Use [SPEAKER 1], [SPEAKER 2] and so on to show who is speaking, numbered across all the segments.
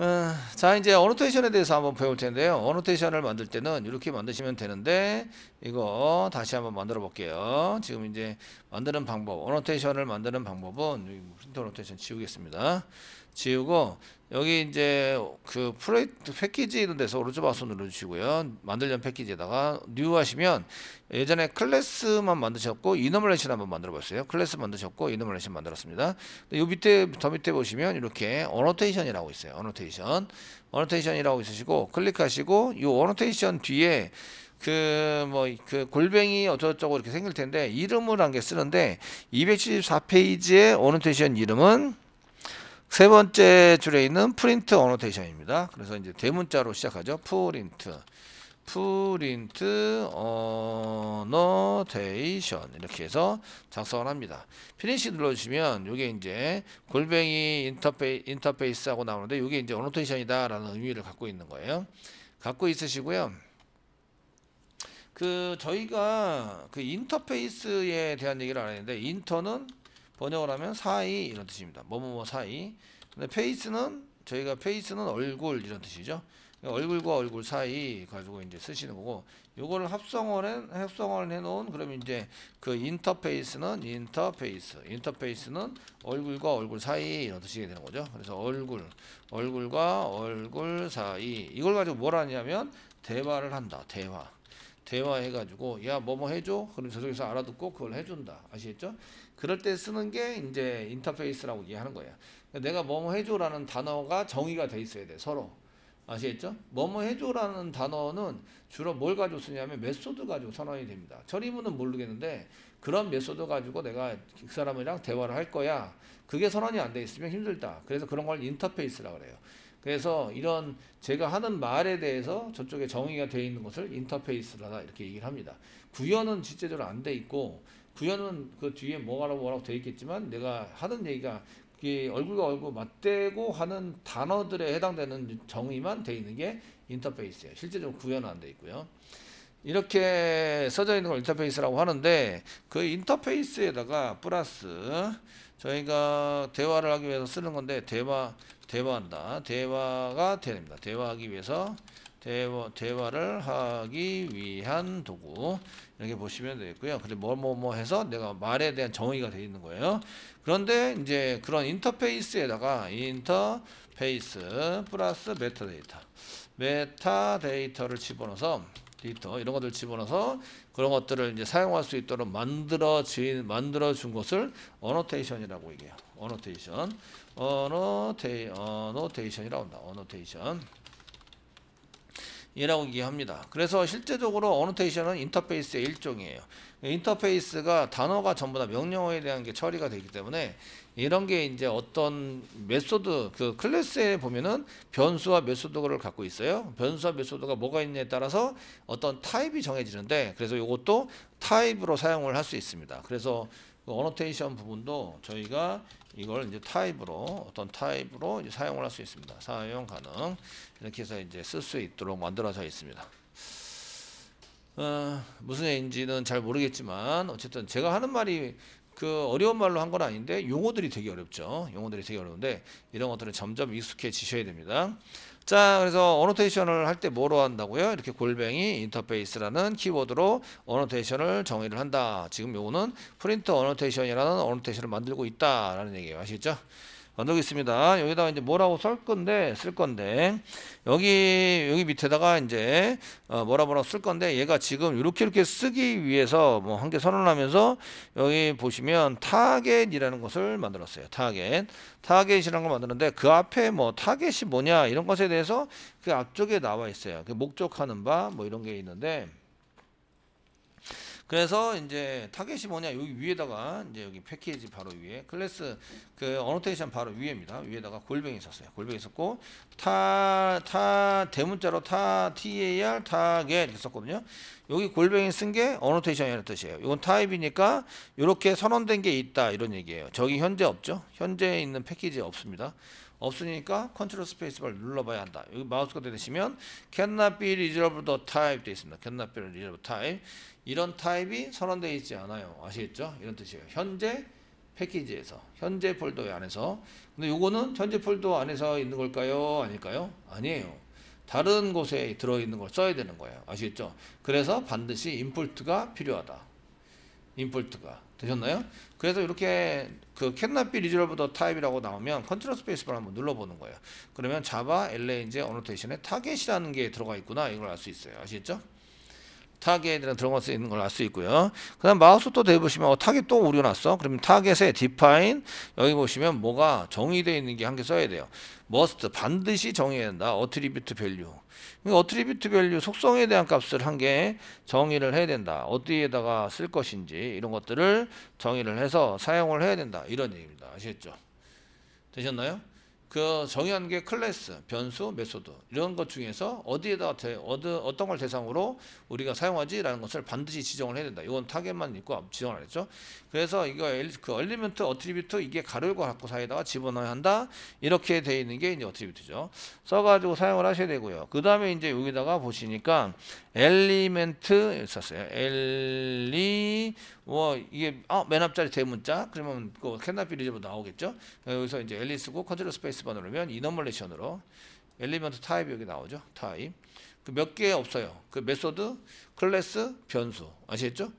[SPEAKER 1] 어, 자 이제 어노테이션에 대해서 한번 배울 텐데요 어노테이션을 만들 때는 이렇게 만드시면 되는데 이거 다시 한번 만들어 볼게요 지금 이제 만드는 방법 어노테이션을 만드는 방법은 뭐 프린트 어노테이션 지우겠습니다 지우고 여기 이제 그 프로젝트 패키지 이런 데서 오른쪽 마우스 눌러주시고요. 만들려는 패키지에다가 뉴 하시면 예전에 클래스만 만드셨고 이너멀레이션 한번 만들어봤어요. 클래스 만드셨고 이너멀레이션 만들었습니다. 요 밑에 더 밑에 보시면 이렇게 어노테이션이라고 있어요. 어노테이션 어노테이션이라고 있으시고 클릭하시고 이 어노테이션 뒤에 그, 뭐, 그, 골뱅이 어쩌고저쩌고 이렇게 생길 텐데, 이름을 한 개 쓰는데, 274페이지에 어노테이션 이름은 세 번째 줄에 있는 프린트 어노테이션입니다. 그래서 이제 대문자로 시작하죠. 프린트. 프린트 어노테이션 이렇게 해서 작성을 합니다. 피니시 눌러주시면 이게 이제 골뱅이 인터페이, 인터페이스하고 나오는데 이게 이제 어노테이션이다라는 의미를 갖고 있는 거예요. 갖고 있으시고요. 그 저희가 그 인터페이스에 대한 얘기를 안 했는데 인터는 번역을 하면 사이 이런 뜻입니다. 뭐뭐뭐 사이. 근데 페이스는 저희가 페이스는 얼굴 이런 뜻이죠. 그러니까 얼굴과 얼굴 사이 가지고 이제 쓰시는 거고 요거를 합성을 해, 합성을 해 놓은 그러면 이제 그 인터페이스는 인터페이스 인터페이스는 얼굴과 얼굴 사이 이런 뜻이 되는 거죠 그래서 얼굴 얼굴과 얼굴 사이 이걸 가지고 뭘 하냐면 대화를 한다 대화 대화해가지고 야 뭐뭐 뭐 해줘 그럼 저쪽에서 알아듣고 그걸 해준다 아시겠죠? 그럴 때 쓰는 게 이제 인터페이스라고 이해하는 거예요. 그러니까 내가 뭐뭐 뭐 해줘라는 단어가 정의가 돼 있어야 돼 서로 아시겠죠? 뭐뭐 뭐 해줘라는 단어는 주로 뭘 가지고 쓰냐면 메소드 가지고 선언이 됩니다. 처리문은 모르겠는데 그런 메소드 가지고 내가 그 사람이랑 대화를 할 거야. 그게 선언이 안 돼 있으면 힘들다. 그래서 그런 걸 인터페이스라고 그래요. 그래서 이런 제가 하는 말에 대해서 저쪽에 정의가 되어 있는 것을 인터페이스라다 이렇게 얘기를 합니다. 구현은 실제적으로 안 돼 있고 구현은 그 뒤에 뭐라고 뭐라고 되어 있겠지만 내가 하는 얘기가 그 얼굴과 얼굴 맞대고 하는 단어들에 해당되는 정의만 되어 있는 게 인터페이스예요. 실제적으로 구현은 안 돼 있고요. 이렇게 써져 있는 걸 인터페이스라고 하는데 그 인터페이스에다가 플러스 저희가 대화를 하기 위해서 쓰는 건데 대화 대화한다. 대화가 됩니다. 대화하기 위해서 대화, 대화를 하기 위한 도구 이렇게 보시면 되겠고요. 근데 뭐뭐뭐 뭐 해서 내가 말에 대한 정의가 되어 있는 거예요. 그런데 이제 그런 인터페이스에다가 인터페이스 플러스 메타데이터 메타데이터를 집어넣어서 데이터 이런 것들 집어넣어서 그런 것들을 이제 사용할 수 있도록 만들어진 만들어준 것을 어노테이션이라고 얘기해요. 어노테이션 어노테이 어노테이션이라고 다 어노테이션. 이라고 얘기합니다. 그래서 실제적으로 어노테이션은 인터페이스의 일종이에요. 인터페이스가 단어가 전부 다 명령어에 대한 게 처리가 되기 때문에 이런 게 이제 어떤 메소드 그 클래스에 보면은 변수와 메소드를 갖고 있어요. 변수와 메소드가 뭐가 있냐에 따라서 어떤 타입이 정해지는데 그래서 이것도 타입으로 사용을 할 수 있습니다. 그래서 어노테이션 그 부분도 저희가 이걸 이제 타입으로 어떤 타입으로 사용을 할 수 있습니다. 사용 가능 이렇게 해서 이제 쓸 수 있도록 만들어져 있습니다. 어, 무슨 애인지는 잘 모르겠지만 어쨌든 제가 하는 말이 그 어려운 말로 한 건 아닌데 용어들이 되게 어렵죠. 용어들이 되게 어려운데 이런 것들을 점점 익숙해지셔야 됩니다. 자, 그래서 어노테이션을 할 때 뭐로 한다고요? 이렇게 골뱅이 인터페이스라는 키워드로 어노테이션을 정의를 한다. 지금 요거는 프린트 어노테이션이라는 어노테이션을 만들고 있다라는 얘기예요. 아시겠죠? 넣겠습니다. 여기다가 이제 뭐라고 쓸 건데 쓸 건데 여기 여기 밑에다가 이제 어 뭐라 뭐라 쓸 건데 얘가 지금 이렇게 이렇게 쓰기 위해서 뭐 한 개 선언하면서 여기 보시면 타겟이라는 것을 만들었어요. 타겟 타겟이라는 걸 만드는데 그 앞에 뭐 타겟이 뭐냐 이런 것에 대해서 그 앞쪽에 나와 있어요. 그 목적하는 바 뭐 이런 게 있는데 그래서 이제 타겟이 뭐냐 여기 위에다가 이제 여기 패키지 바로 위에 클래스 그 어노테이션 바로 위에입니다. 위에다가 골뱅이 썼어요 골뱅이 썼고타 타 대문자로 타 TAR 타겟 이렇게 썼거든요 여기 골뱅이 쓴 게 어노테이션이라는 뜻이에요. 이건 타입이니까 이렇게 선언된 게 있다 이런 얘기예요. 저기 현재 없죠. 현재 있는 패키지 없습니다. 없으니까 컨트롤 스페이스바를 눌러봐야 한다. 여기 마우스가 되시면 cannot be reserved type 되어 있습니다. cannot be reserved type 이런 타입이 선언되어 있지 않아요. 아시겠죠? 이런 뜻이에요. 현재 패키지에서 현재 폴더 안에서 근데 요거는 현재 폴더 안에서 있는 걸까요? 아닐까요? 아니에요. 다른 곳에 들어있는 걸 써야 되는 거예요. 아시겠죠? 그래서 반드시 임폴트가 필요하다. 임폴트가 되셨나요? 그래서 이렇게 그 cannot be r 이라고 나오면 컨트롤 스페이스바 한번 눌러보는 거예요. 그러면 자바 엘레인제 어노테이션에 타겟이라는 게 들어가 있구나 이걸 알 수 있어요. 아시겠죠? 타겟이라는 들어가서 있는 걸 알 수 있고요. 그 다음 마우스 또 대보시면 어, 타겟 또오류났어 그러면 타겟에 define 여기 보시면 뭐가 정의되어 있는 게 한 개 써야 돼요. must 반드시 정의해야 된다 attribute value 어트리뷰트 밸류 속성에 대한 값을 한 개 정의를 해야 된다. 어디에다가 쓸 것인지 이런 것들을 정의를 해서 사용을 해야 된다. 이런 얘기입니다. 아시겠죠? 되셨나요? 그 정의한 게 클래스, 변수, 메소드 이런 것 중에서 어디에다 어디, 어떤 걸 대상으로 우리가 사용하지라는 것을 반드시 지정을 해야 된다. 이건 타겟만 있고 지정을 안 했죠. 그래서 이거 그 엘리먼트 어트리뷰트 이게 가로 열고 닫고 사이에다가 집어넣어야 한다. 이렇게 돼 있는 게 이제 어트리뷰트죠. 써가지고 사용을 하셔야 되고요. 그 다음에 이제 여기다가 보시니까 엘리멘트 썼어요. 엘리 뭐 이게 어, 맨 앞자리 대문자 그러면 그 캔나피 리즈브 뭐 나오겠죠. 여기서 이제 엘리 스고 컨트롤 스페이스바 누르면 이너멀레이션으로 엘리먼트 타입 여기 나오죠. 타입. 그 몇 개 없어요. 그 메소드, 클래스, 변수. 아시겠죠?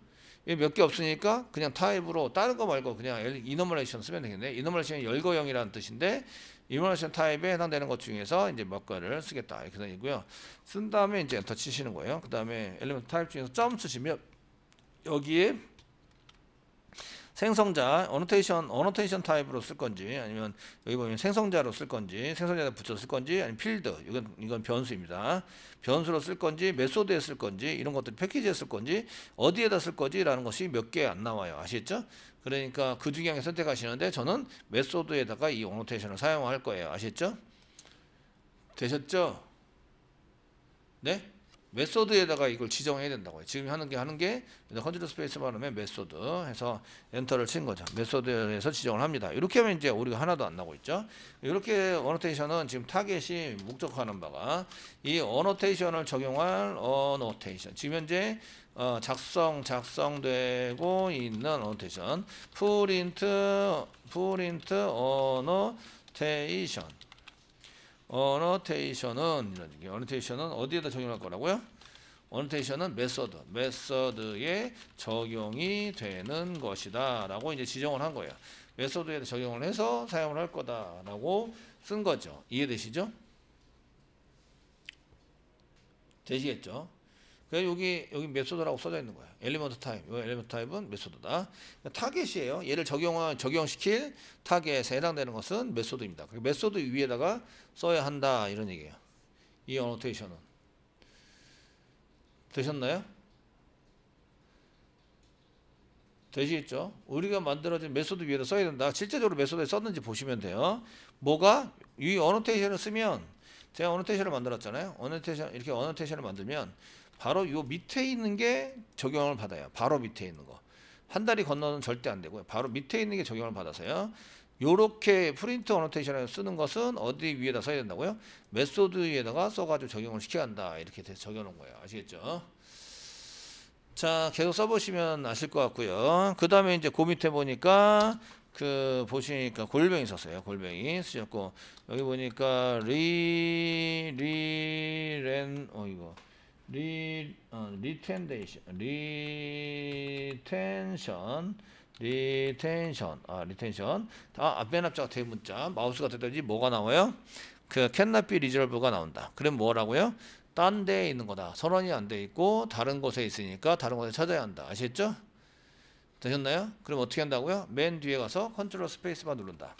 [SPEAKER 1] 몇개 없으니까 그냥 타입으로 다른 거 말고 그냥 이노멀레이션 쓰면 되겠네. 이노멀레이션은 열거형이라는 뜻인데 이노멀레이션 타입에 해당되는 것 중에서 이제 몇 가를 쓰겠다. 이렇게 되고요. 쓴 다음에 이제 엔터 치시는 거예요. 그 다음에 엘리먼트 타입 중에서 점 쓰시면 여기에 생성자 어노테이션 어노테이션 타입으로 쓸 건지 아니면 여기 보면 생성자로 쓸 건지 생성자에 붙여 쓸 건지 아니면 필드 이건 이건 변수입니다. 변수로 쓸 건지 메소드에 쓸 건지 이런 것들 패키지에 쓸 건지 어디에다 쓸 건지라는 것이 몇 개 안 나와요. 아시겠죠? 그러니까 그 중에 선택하시는데 저는 메소드에다가 이 어노테이션을 사용할 거예요. 아시겠죠? 되셨죠? 네? 메소드에다가 이걸 지정해야 된다고요. 지금 하는 게 하는 게 컨트롤 스페이스바 르면 메소드 해서 엔터를 친 거죠. 메소드에서 지정을 합니다. 이렇게 하면 이제 우리가 하나도 안 나고 있죠. 이렇게 어노테이션은 지금 타겟이 목적하는 바가 이 어노테이션을 적용할 어노테이션. 지금 현재 어, 작성 작성되고 있는 어노테이션 프린트 프린트 어노테이션 어노테이션은 이런 게 어노테이션은 어디에다 적용할 거라고요? 어노테이션은 메서드, 메서드에 적용이 되는 것이다라고 이제 지정을 한 거예요. 메서드에 적용을 해서 사용을 할 거다라고 쓴 거죠. 이해되시죠? 되시겠죠? 그래서 여기 여기 메소드라고 써져 있는 거예요. 엘리먼트 타입. 이 엘리먼트 타입은 메소드다. 타겟이에요. 얘를 적용 적용시킬 타겟에 해당되는 것은 메소드입니다. 그 메소드 위에다가 써야 한다 이런 얘기예요. 이 어노테이션은 되셨나요? 되시겠죠? 우리가 만들어진 메소드 위에다 써야 된다. 실제적으로 메소드에 썼는지 보시면 돼요. 뭐가 이 어노테이션을 쓰면 제가 어노테이션을 만들었잖아요. 어노테이션 이렇게 어노테이션을 만들면 바로 요 밑에 있는 게 적용을 받아요. 바로 밑에 있는 거. 한 다리 건너는 절대 안 되고요. 바로 밑에 있는 게 적용을 받아서요. 요렇게 프린트 어노테이션을 쓰는 것은 어디 위에다 써야 된다고요? 메소드 위에다가 써가지고 적용을 시켜야 한다. 이렇게 적용놓은 거예요. 아시겠죠? 자, 계속 써보시면 아실 것 같고요. 그 다음에 이제 그 밑에 보니까 그 보시니까 골뱅이 썼어요. 골뱅이 쓰셨고 여기 보니까 리 리 렌 어 이거 리, 어, 리텐데이션, 리텐션, 리텐션, 아, 리텐션. 아, 앞에 납자가 대문자, 마우스가 되든지 뭐가 나와요? 그 cannot be reserve가 나온다. 그럼 뭐라고요? 딴 데에 있는 거다. 선언이 안 돼 있고 다른 곳에 있으니까 다른 곳에 찾아야 한다. 아셨죠 되셨나요? 그럼 어떻게 한다고요? 맨 뒤에 가서 컨트롤 스페이스만 누른다.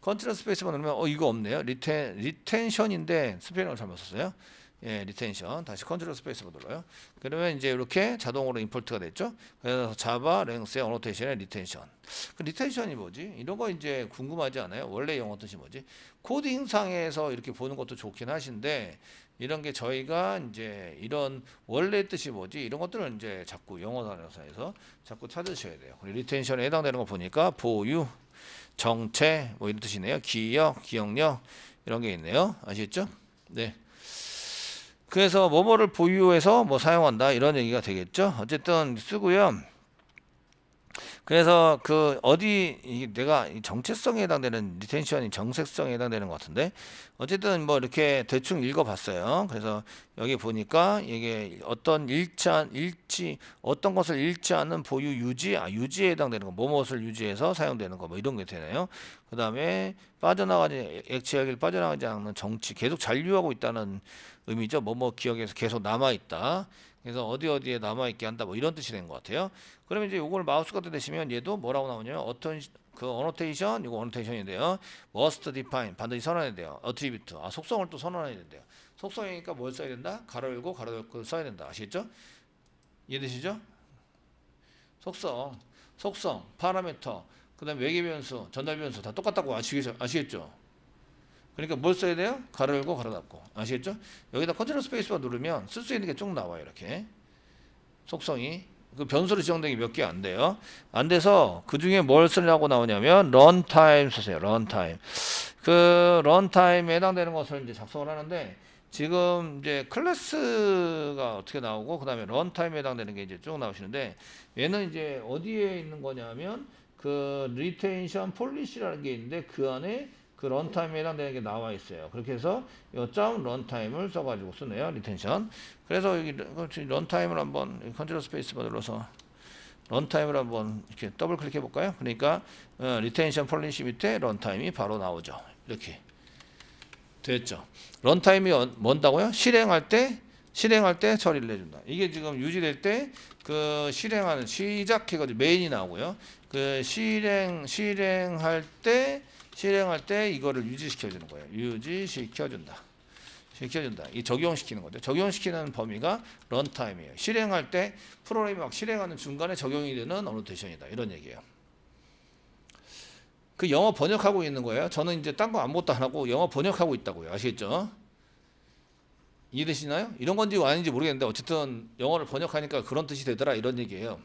[SPEAKER 1] 컨트롤 스페이스만 누르면 어 이거 없네요. 리텐 리텐션인데 스페인어를 잘못 썼어요. 예, 리텐션 다시 컨트롤 스페이스 로눌러요 그러면 이제 이렇게 자동으로 임포트가 됐죠. 그래서 자바 랭스의 어노테이션의 리텐션. 그 리텐션이 뭐지? 이런 거 이제 궁금하지 않아요? 원래 영어 뜻이 뭐지? 코딩상에서 이렇게 보는 것도 좋긴 하신데 이런 게 저희가 이제 이런 원래 뜻이 뭐지? 이런 것들을 이제 자꾸 영어 단어사에서 자꾸 찾으셔야 돼요. 그리고 리텐션에 해당되는 거 보니까 보유, 정체 뭐 이런 뜻이네요. 기억, 기억력 이런 게 있네요. 아시겠죠? 네. 그래서 뭐뭐를 보유해서 뭐 사용한다 이런 얘기가 되겠죠. 어쨌든 쓰고요. 그래서 그 어디 내가 정체성에 해당되는 리텐션이 정색성에 해당되는 것 같은데 어쨌든 뭐 이렇게 대충 읽어봤어요. 그래서 여기 보니까 이게 어떤 일치한 일치 어떤 것을 일치하는 보유 유지 아 유지에 해당되는 거 뭐뭇을 유지해서 사용되는 거 뭐 이런 게 되네요. 그 다음에 빠져나가지 액체 여기를 빠져나가지 않는 정치 계속 잔류하고 있다는 의미죠. 뭐뭐 뭐 기억에서 계속 남아있다. 그래서 어디 어디에 남아있게 한다. 뭐 이런 뜻이 된 것 같아요. 그러면 이제 요걸 마우스 갖다 대시면 얘도 뭐라고 나오냐면 어떤 그 어노테이션 이거 어노테이션인데요. m 스트 디파인 반드시 선언해야 돼요. 어트 t r 트아 속성을 또 선언해야 된대요. 속성이니까 뭘 써야 된다? 가로 열고 가로 닫고 써야 된다. 아시겠죠? 이해되시죠? 속성, 속성, 파라미터, 그다음 외계 변수, 전달 변수 다 똑같다고 아시겠죠? 아시겠죠? 그러니까 뭘 써야 돼요? 가르고 가로 닫고. 아시겠죠? 여기다 컨트롤 스페이스바 누르면 쓸 수 있는 게 쭉 나와요. 이렇게. 속성이. 그 변수로 지정된 게 몇 개 안 돼요. 안 돼서 그 중에 뭘 쓰려고 나오냐면 런타임 쓰세요. 런타임. 그 런타임에 해당되는 것을 이제 작성을 하는데 지금 이제 클래스가 어떻게 나오고 그다음에 런타임에 해당되는 게 이제 쭉 나오시는데 얘는 이제 어디에 있는 거냐면 그 리테인션 폴리시라는 게 있는데 그 안에 그런타임이 해당되는 게 나와 있어요. 그렇게 해서 요점 런타임을 써가지고 쓰네요. 리텐션. 그래서 여기 그 런타임을 한번 컨트롤 스페이스바 눌러서 런타임을 한번 이렇게 더블 클릭해 볼까요? 그러니까 어, 리텐션 폴리시 밑에 런타임이 바로 나오죠. 이렇게 됐죠. 런타임이 뭔다고요? 실행할 때 실행할 때 처리를 해준다. 이게 지금 유지될 때 그 실행하는 시작해가지고 메인이 나오고요. 그 실행 실행할 때 실행할 때 이거를 유지시켜주는 거예요. 유지시켜준다. 시켜준다. 이 적용시키는 거죠. 적용시키는 범위가 런타임이에요. 실행할 때 프로그램이 막 실행하는 중간에 적용이 되는 어느 대션이다. 이런 얘기예요. 그 영어 번역하고 있는 거예요. 저는 이제 딴 거 아무것도 안 하고 영어 번역하고 있다고요. 아시겠죠? 이해되시나요? 이런 건지 아닌지 모르겠는데 어쨌든 영어를 번역하니까 그런 뜻이 되더라 이런 얘기예요.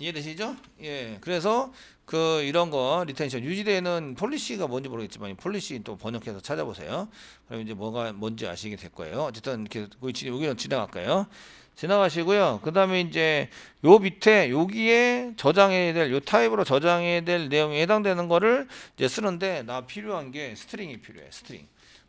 [SPEAKER 1] 이해되시죠? 예. 그래서 그 이런 거 리텐션 유지되는 폴리시가 뭔지 모르겠지만 폴리시 또 번역해서 찾아보세요. 그럼 이제 뭐가 뭔지 아시게 될 거예요. 어쨌든 이렇게 여기는 지나갈까요? 지나가시고요. 그 다음에 이제 요 밑에 여기에 저장해야 될요 타입으로 저장해야 될 내용에 해당되는 거를 이제 쓰는데 나 필요한 게 스트링이 필요해. 스트링.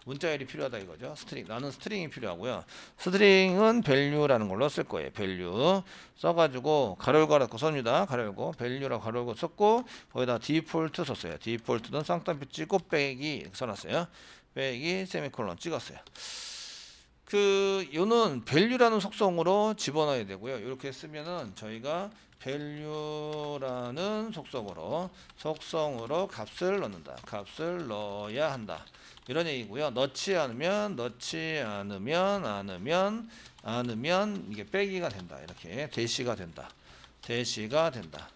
[SPEAKER 1] 문자열이 필요하다 이거죠. 스트링. 나는 스트링이 필요하고요. 스트링은 밸류라는 걸로 쓸 거예요. 밸류 써가지고 가로 열고 알았고 선유다 가로 열고 v a 라고 가로 열고 썼고 거기다 디폴트 a 썼어요. 디폴트는 쌍따옴표 찍고 빼기 써놨어요. 빼기 세미콜론 찍었어요. 그 요는 밸류라는 속성으로 집어넣어야 되고요. 이렇게 쓰면은 저희가 밸류라는 속성으로 속성으로 값을 넣는다. 값을 넣어야 한다. 이런 얘기고요. 넣지 않으면 넣지 않으면 않으면 않으면 이게 빼기가 된다. 이렇게 대시가 된다. 대시가 된다.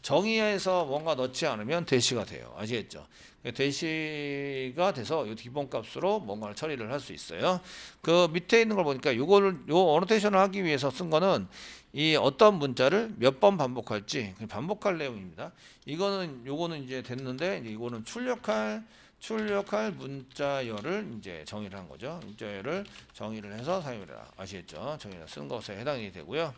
[SPEAKER 1] 정의에서 뭔가 넣지 않으면 대시가 돼요. 아시겠죠? 대시가 돼서 이 기본값으로 뭔가를 처리를 할 수 있어요. 그 밑에 있는 걸 보니까 이거를 요 어노테이션을 하기 위해서 쓴 거는 이 어떤 문자를 몇 번 반복할지 반복할 내용입니다. 이거는 요거는 이제 됐는데 이거는 출력할 출력할 문자열을 이제 정의를 한 거죠. 문자열을 정의를 해서 사용해라. 아시겠죠? 정의를 쓴 것에 해당이 되고요.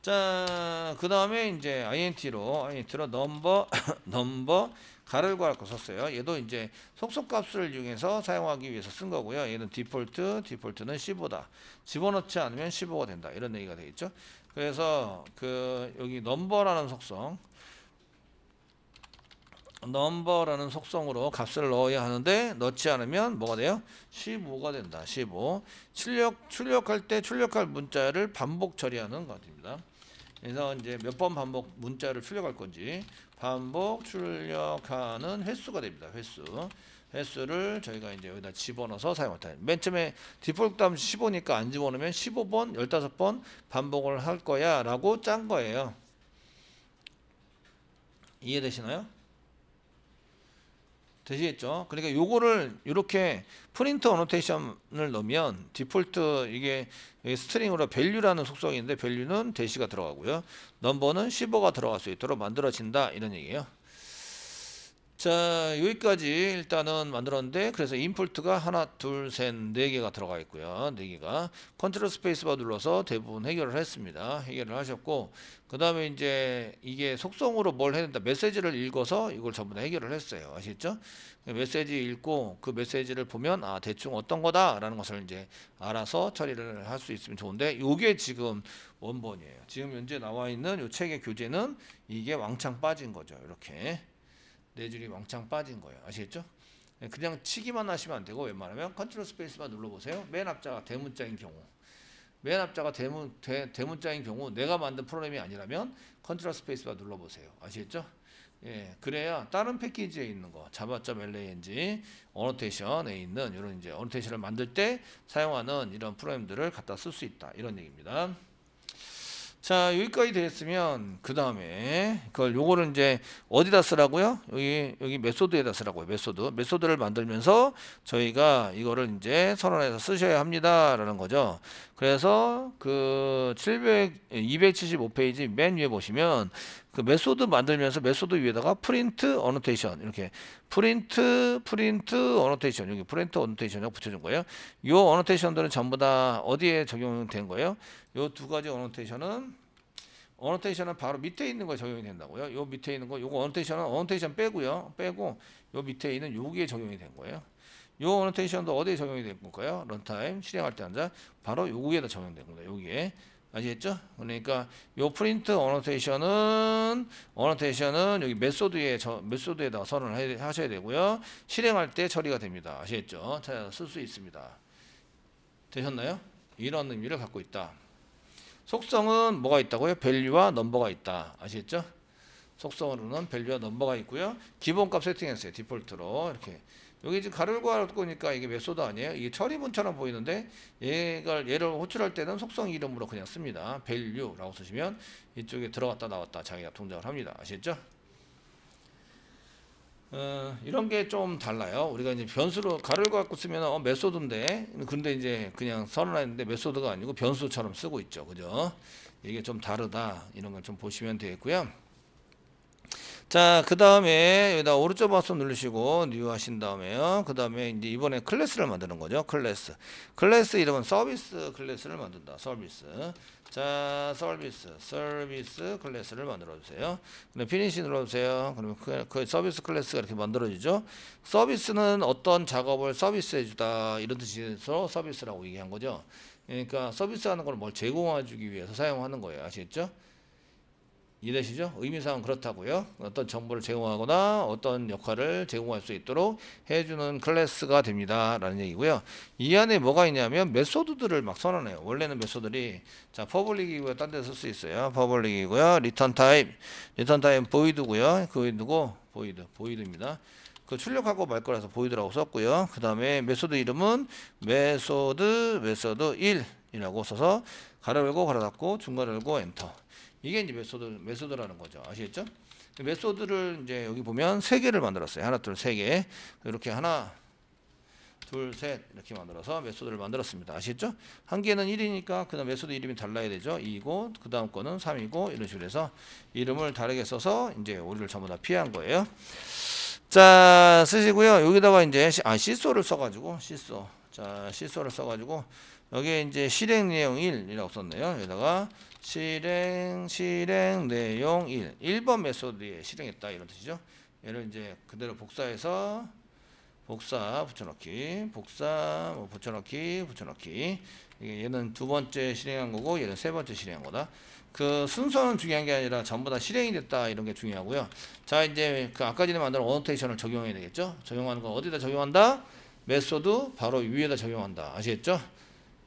[SPEAKER 1] 자, 그 다음에 이제 int로, int로 넘버, 넘버, 가를 구할 거 썼어요. 얘도 이제 속속값을 이용해서 사용하기 위해서 쓴 거고요. 얘는 디폴트, 디폴트는 15다. 집어넣지 않으면 15가 된다. 이런 얘기가 되겠죠. 그래서 그 여기 넘버라는 속성, 넘버라는 속성으로 값을 넣어야 하는데 넣지 않으면 뭐가 돼요? 15가 된다. 15. 출력 출력할 때 출력할 문자를 반복 처리하는 것입니다. 그래서 이제 몇 번 반복 문자를 출력할 건지 반복 출력하는 횟수가 됩니다. 횟수. 횟수를 저희가 이제 여기다 집어넣어서 사용할 때. 맨 처음에 디폴트 하면 15니까 안 집어넣으면 15번, 15번 반복을 할 거야 라고 짠 거예요. 이해되시나요? 되시겠죠? 그러니까 요거를 이렇게 프린트 어노테이션을 넣으면 디폴트 이게 스트링으로 밸류라는 속성인데 밸류는 대시가 들어가고요. 넘버는 15가 들어갈 수 있도록 만들어진다 이런 얘기예요. 자 여기까지 일단은 만들었는데 그래서 임폴트가 하나 둘 셋 네 개가 들어가 있고요 네 개가 컨트롤 스페이스바 눌러서 대부분 해결을 했습니다 해결을 하셨고 그 다음에 이제 이게 속성으로 뭘 해야 된다 메시지를 읽어서 이걸 전부 다 해결을 했어요 아시겠죠 그 메시지 읽고 그 메시지를 보면 아 대충 어떤 거다 라는 것을 이제 알아서 처리를 할 수 있으면 좋은데 요게 지금 원본이에요 지금 현재 나와 있는 요 책의 교재는 이게 왕창 빠진 거죠 이렇게 네 줄이 왕창 빠진 거예요. 아시겠죠? 예, 그냥 치기만 하시면 안 되고 웬만하면 컨트롤 스페이스만 눌러보세요. 맨 앞자가 대문자인 경우 맨 앞자가 대문, 대, 대문자인 경우 내가 만든 프로그램이 아니라면 컨트롤 스페이스만 눌러보세요. 아시겠죠? 예, 그래야 다른 패키지에 있는 거, java.lang, 어노테이션에 있는 이런 이제 어노테이션을 만들 때 사용하는 이런 프로그램들을 갖다 쓸 수 있다. 이런 얘기입니다. 자 여기까지 되었으면 그 다음에 그걸 요거를 이제 어디다 쓰라고요? 여기 여기 메소드에다 쓰라고요. 메소드 메소드를 만들면서 저희가 이거를 이제 선언해서 쓰셔야 합니다라는 거죠. 그래서 그700 275페이지 맨 위에 보시면 그 메소드 만들면서 메소드 위에다가 프린트 어노테이션 이렇게 프린트 프린트 어노테이션 여기 프린트 어노테이션이라고 붙여준 거예요. 요 어노테이션들은 전부 다 어디에 적용된 거예요? 요두 가지 어노테이션은 어노테이션은 바로 밑에 있는 거에 적용이 된다고요. 요 밑에 있는 거 요거 어노테이션은 어노테이션 빼고요. 빼고 요 밑에 있는 요기에 적용이 된 거예요. 요 어노테이션도 어디에 적용이 된 걸까요? 런타임 실행할 때 앉아 바로 요기에다 적용된 겁니다. 요기에 아시겠죠? 그러니까 요 프린트 어노테이션은 어노테이션은 여기 메소드에 저, 메소드에다 선언을 하셔야 되고요. 실행할 때 처리가 됩니다. 아시겠죠? 찾아쓸수 있습니다. 되셨나요? 이런 의미를 갖고 있다. 속성은 뭐가 있다고요? 밸류와 넘버가 있다. 아시겠죠? 속성으로는 밸류와 넘버가 있고요. 기본값 세팅했어요. 디폴트로 이렇게 여기 지금 가를 구할 거니까 이게 메소드 아니에요? 이게 처리문처럼 보이는데 얘가 얘를 호출할 때는 속성 이름으로 그냥 씁니다. value라고 쓰시면 이쪽에 들어갔다 나왔다 자기가 동작을 합니다. 아시겠죠? 어, 이런 게 좀 달라요. 우리가 이제 변수로 가를 갖고 쓰면 어, 메소드인데 근데 이제 그냥 선언했는데 메소드가 아니고 변수처럼 쓰고 있죠. 그죠? 이게 좀 다르다. 이런 걸 좀 보시면 되겠고요. 자, 그 다음에 여기다 오른쪽 버튼 누르시고 뉴 하신 다음에요. 그 다음에 이제 이번에 클래스를 만드는 거죠. 클래스. 클래스 이름은 서비스 클래스를 만든다. 서비스. 자, 서비스. 서비스 클래스를 만들어 주세요. 그럼 피니시 눌러 주세요. 그러면 그, 그, 서비스 클래스가 이렇게 만들어지죠. 서비스는 어떤 작업을 서비스해 주다 이런 뜻에서 서비스라고 얘기한 거죠. 그러니까 서비스하는 걸 뭘 제공해 주기 위해서 사용하는 거예요. 아시겠죠? 이해되시죠? 의미상은 그렇다고요. 어떤 정보를 제공하거나 어떤 역할을 제공할 수 있도록 해주는 클래스가 됩니다. 라는 얘기고요. 이 안에 뭐가 있냐면 메소드들을 막 선언해요. 원래는 메소드들이 자 퍼블릭이고요. 딴 데 쓸 수 있어요. 퍼블릭이고요. 리턴 타입, 리턴 타입 보이드고요. 그이드고 보이드, 보이드입니다. 그 출력하고 말 거라서 보이드라고 썼고요. 그 다음에 메소드 이름은 메소드 메소드 1 이라고 써서 가로 열고 가로 닫고 중괄 열고 엔터 이게 이제 메소드, 메소드라는 거죠. 아시겠죠? 그 메소드를 이제 여기 보면 세 개를 만들었어요. 하나, 둘, 세 개. 이렇게 하나, 둘, 셋 이렇게 만들어서 메소드를 만들었습니다. 아시겠죠? 한 개는 1이니까 그다음 메소드 이름이 달라야 되죠. 2고 그다음 거는 3이고 이런 식으로 해서 이름을 다르게 써서 이제 오류를 전부 다 피한 거예요. 자, 쓰시고요. 여기다가 이제 아 시소를 써 가지고 시소. 자, 시소를 써 가지고 여기에 이제 실행 내용 1이라고 썼네요. 여기다가 실행 실행 내용 1 1번 메소드에 실행했다 이런 뜻이죠 얘를 이제 그대로 복사해서 복사 붙여넣기 복사 뭐 붙여넣기 붙여넣기 얘는 두 번째 실행한 거고 얘는 세 번째 실행한 거다 그 순서는 중요한 게 아니라 전부 다 실행이 됐다 이런 게 중요하고요 자 이제 그 아까 전에 만든 어노테이션을 적용해야 되겠죠 적용하는 건 어디다 적용한다 메소드 바로 위에다 적용한다 아시겠죠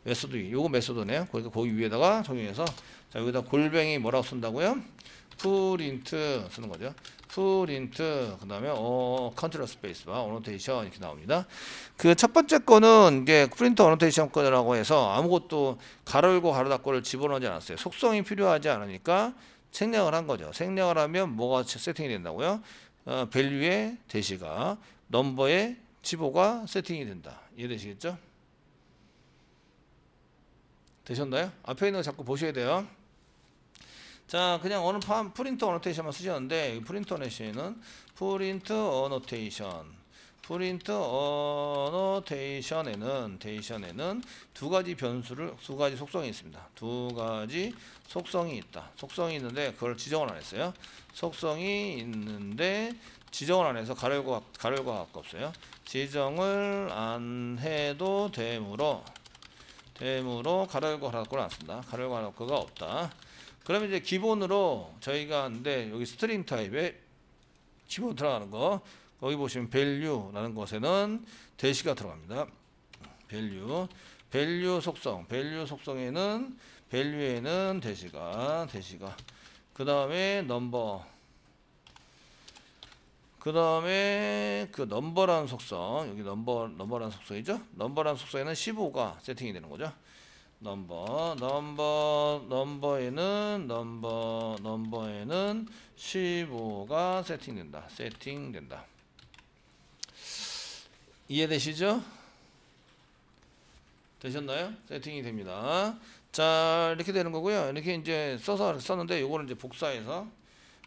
[SPEAKER 1] 메소드 요거 메소드네요. 그러니까 거기 위에다가 적용해서 자 여기다 골뱅이 뭐라고 쓴다고요? 프린트 쓰는 거죠. 프린트 그다음에 어 컨트롤 스페이스 바 어노테이션 이렇게 나옵니다. 그 첫 번째 거는 이제 프린트 어노테이션 거라고 해서 아무것도 가로 열고 가로 닫고를 집어넣지 않았어요. 속성이 필요하지 않으니까 생략을 한 거죠. 생략을 하면 뭐가 세팅이 된다고요? 어, 밸류의 대시가 넘버의 지보가 세팅이 된다. 이해되시겠죠? 되셨나요? 앞에 있는 거 자꾸 보셔야 돼요. 자, 그냥 어느 판 프린트 어노테이션만 쓰셨는데 프린트 어노테이션은 프린트 어노테이션 프린트 어노테이션에는 데이션에는두 가지 변수를 두 가지 속성이 있습니다. 두 가지 속성이 있다. 속성이 있는데 그걸 지정을 안 했어요. 속성이 있는데 지정을 안 해서 가열고 가열과 갖고 없어요. 지정을 안 해도 되므로 M으로 가로열고 가로닫고 나왔습니다. 가로열고 가로닫고가 없다. 그러면 이제 기본으로 저희가 하는데 여기 스트링 타입에 기본 들어가는 거 거기 보시면 value라는 것에는 대시가 들어갑니다. value value 속성 value 속성에는 value에는 대시가 대시가 그 다음에 넘버 그다음에 그넘버란 속성 여기 넘버 넘버라 속성이죠. 넘버란 속성에는 15가 세팅이 되는 거죠. 넘버 넘버 넘버에는 넘버 넘버에는 15가 세팅된다. 세팅된다. 이해되시죠? 되셨나요? 세팅이 됩니다. 자 이렇게 되는 거고요. 이렇게 이제 써서 썼는데 이거는 이제 복사해서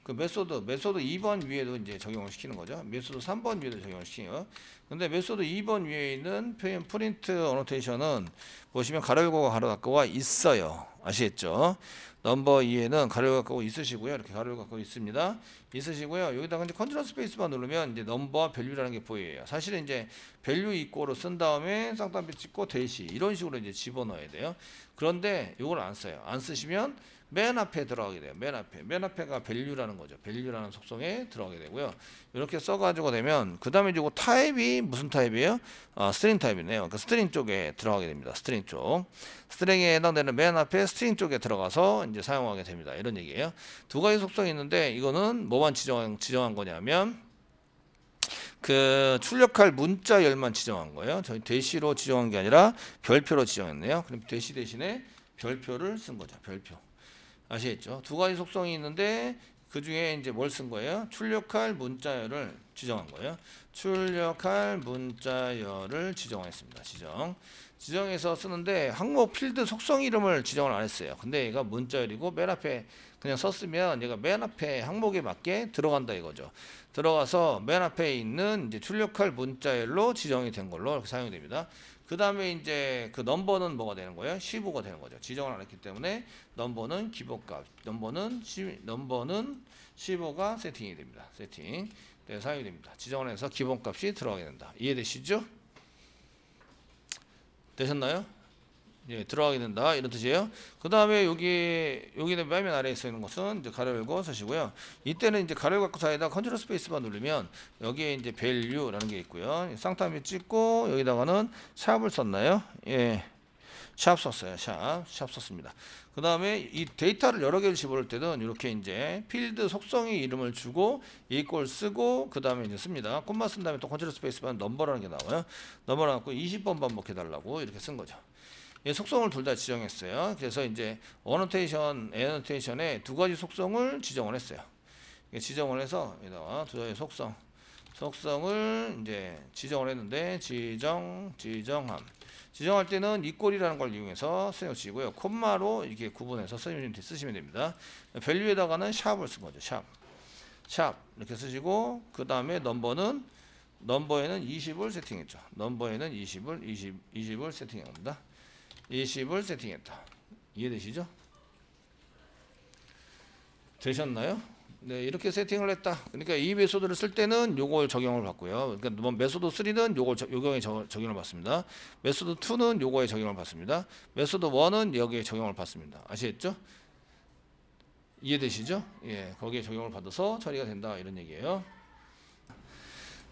[SPEAKER 1] 그 메소드, 메소드 2번 위에도 이제 적용을 시키는 거죠. 메소드 3번 위에도 적용을 시키요. 근데 메소드 2번 위에 있는 표현 프린트 어노테이션은 보시면 가로 열고가 가로 닫고가 있어요. 아시겠죠? 넘버 2에는 가로 열고 있으시고요. 이렇게 가로 열고 있습니다. 있으시고요. 여기다가 이제 컨트롤 스페이스만 누르면 이제 넘버와 밸류라는 게 보여요. 사실은 이제 밸류 이꼬로 쓴 다음에 쌍따옴표 찍고 대시 이런 식으로 이제 집어넣어야 돼요. 그런데 이걸 안 써요. 안 쓰시면 맨 앞에 들어가게 돼요. 맨 앞에. 맨 앞에가 밸류라는 거죠. 밸류라는 속성에 들어가게 되고요. 이렇게 써가지고 되면 그 다음에 이거 타입이 무슨 타입이에요? 아, 스트링 타입이네요. 그 스트링 쪽에 들어가게 됩니다. 스트링 쪽. 스트링에 해당되는 맨 앞에 스트링 쪽에 들어가서 이제 사용하게 됩니다. 이런 얘기예요. 두 가지 속성이 있는데 이거는 뭐만 지정, 지정한 거냐면 그 출력할 문자 열만 지정한 거예요. 저희 대시로 지정한 게 아니라 별표로 지정했네요. 그럼 대시 대신에 별표를 쓴 거죠. 별표. 아시겠죠? 두 가지 속성이 있는데 그 중에 이제 뭘 쓴 거예요? 출력할 문자열을 지정한 거예요. 출력할 문자열을 지정했습니다. 지정. 지정해서 쓰는데 항목 필드 속성 이름을 지정을 안 했어요. 근데 얘가 문자열이고 맨 앞에 그냥 썼으면 얘가 맨 앞에 항목에 맞게 들어간다 이거죠. 들어가서 맨 앞에 있는 이제 출력할 문자열로 지정이 된 걸로 사용됩니다. 그 다음에 이제 그 넘버는 뭐가 되는 거예요? 15가 되는 거죠. 지정을 안 했기 때문에 넘버는 기본값, 넘버는 10, 넘버는 15가 세팅이 됩니다. 세팅. 네, 사용이 됩니다. 지정을 해서 기본값이 들어가게 된다. 이해되시죠? 되셨나요? 예, 들어가게 된다 이런 뜻이에요. 그 다음에 여기 여기는 맨 아래에 써 있는 것은 이제 가로 열고 쓰시고요 이때는 이제 가로 열고 사이에다 컨트롤 스페이스만 누르면 여기에 이제 v a l 라는게 있고요. 쌍타미 찍고 여기다가는 샵을 썼나요? 예, 샵 썼어요. 샵, 샵 썼습니다. 그 다음에 이 데이터를 여러 개를 집어넣을 때는 이렇게 이제 필드 속성의 이름을 주고 이꼴 쓰고 그 다음에 이제 씁니다. 콤마 쓴 다음에 또 컨트롤 스페이스만 넘버라는 게 나와요. 넘버를 갖고 20번 반복해달라고 이렇게 쓴 거죠. 예, 속성을 둘 다 지정했어요. 그래서 이제 어노테이션, 에노테이션에 두 가지 속성을 지정을 했어요. 지정을 해서 여기다가 두 가지 속성, 속성을 이제 지정을 했는데 지정, 지정함. 지정할 때는 이 꼴이라는 걸 이용해서 쓰여지고요. 콤마로 이렇게 구분해서 쓰시면 됩니다. 밸류에다가는 샵을 쓴 거죠. 샵. 샵 이렇게 쓰시고 그 다음에 넘버는 넘버에는 20을 세팅했죠. 넘버에는 20을 20, 20을 세팅합니다 20을 세팅했다. 이해되시죠? 되셨나요? 네, 이렇게 세팅을 했다. 그러니까 이 메소드를 쓸 때는 요걸 적용을 받고요. 그러니까 뭐 메소드 3는 요걸 요경에 적용을 받습니다. 메소드 2는 요거에 적용을 받습니다. 메소드 1은 여기에 적용을 받습니다. 아시겠죠? 이해되시죠? 예, 거기에 적용을 받아서 처리가 된다 이런 얘기예요.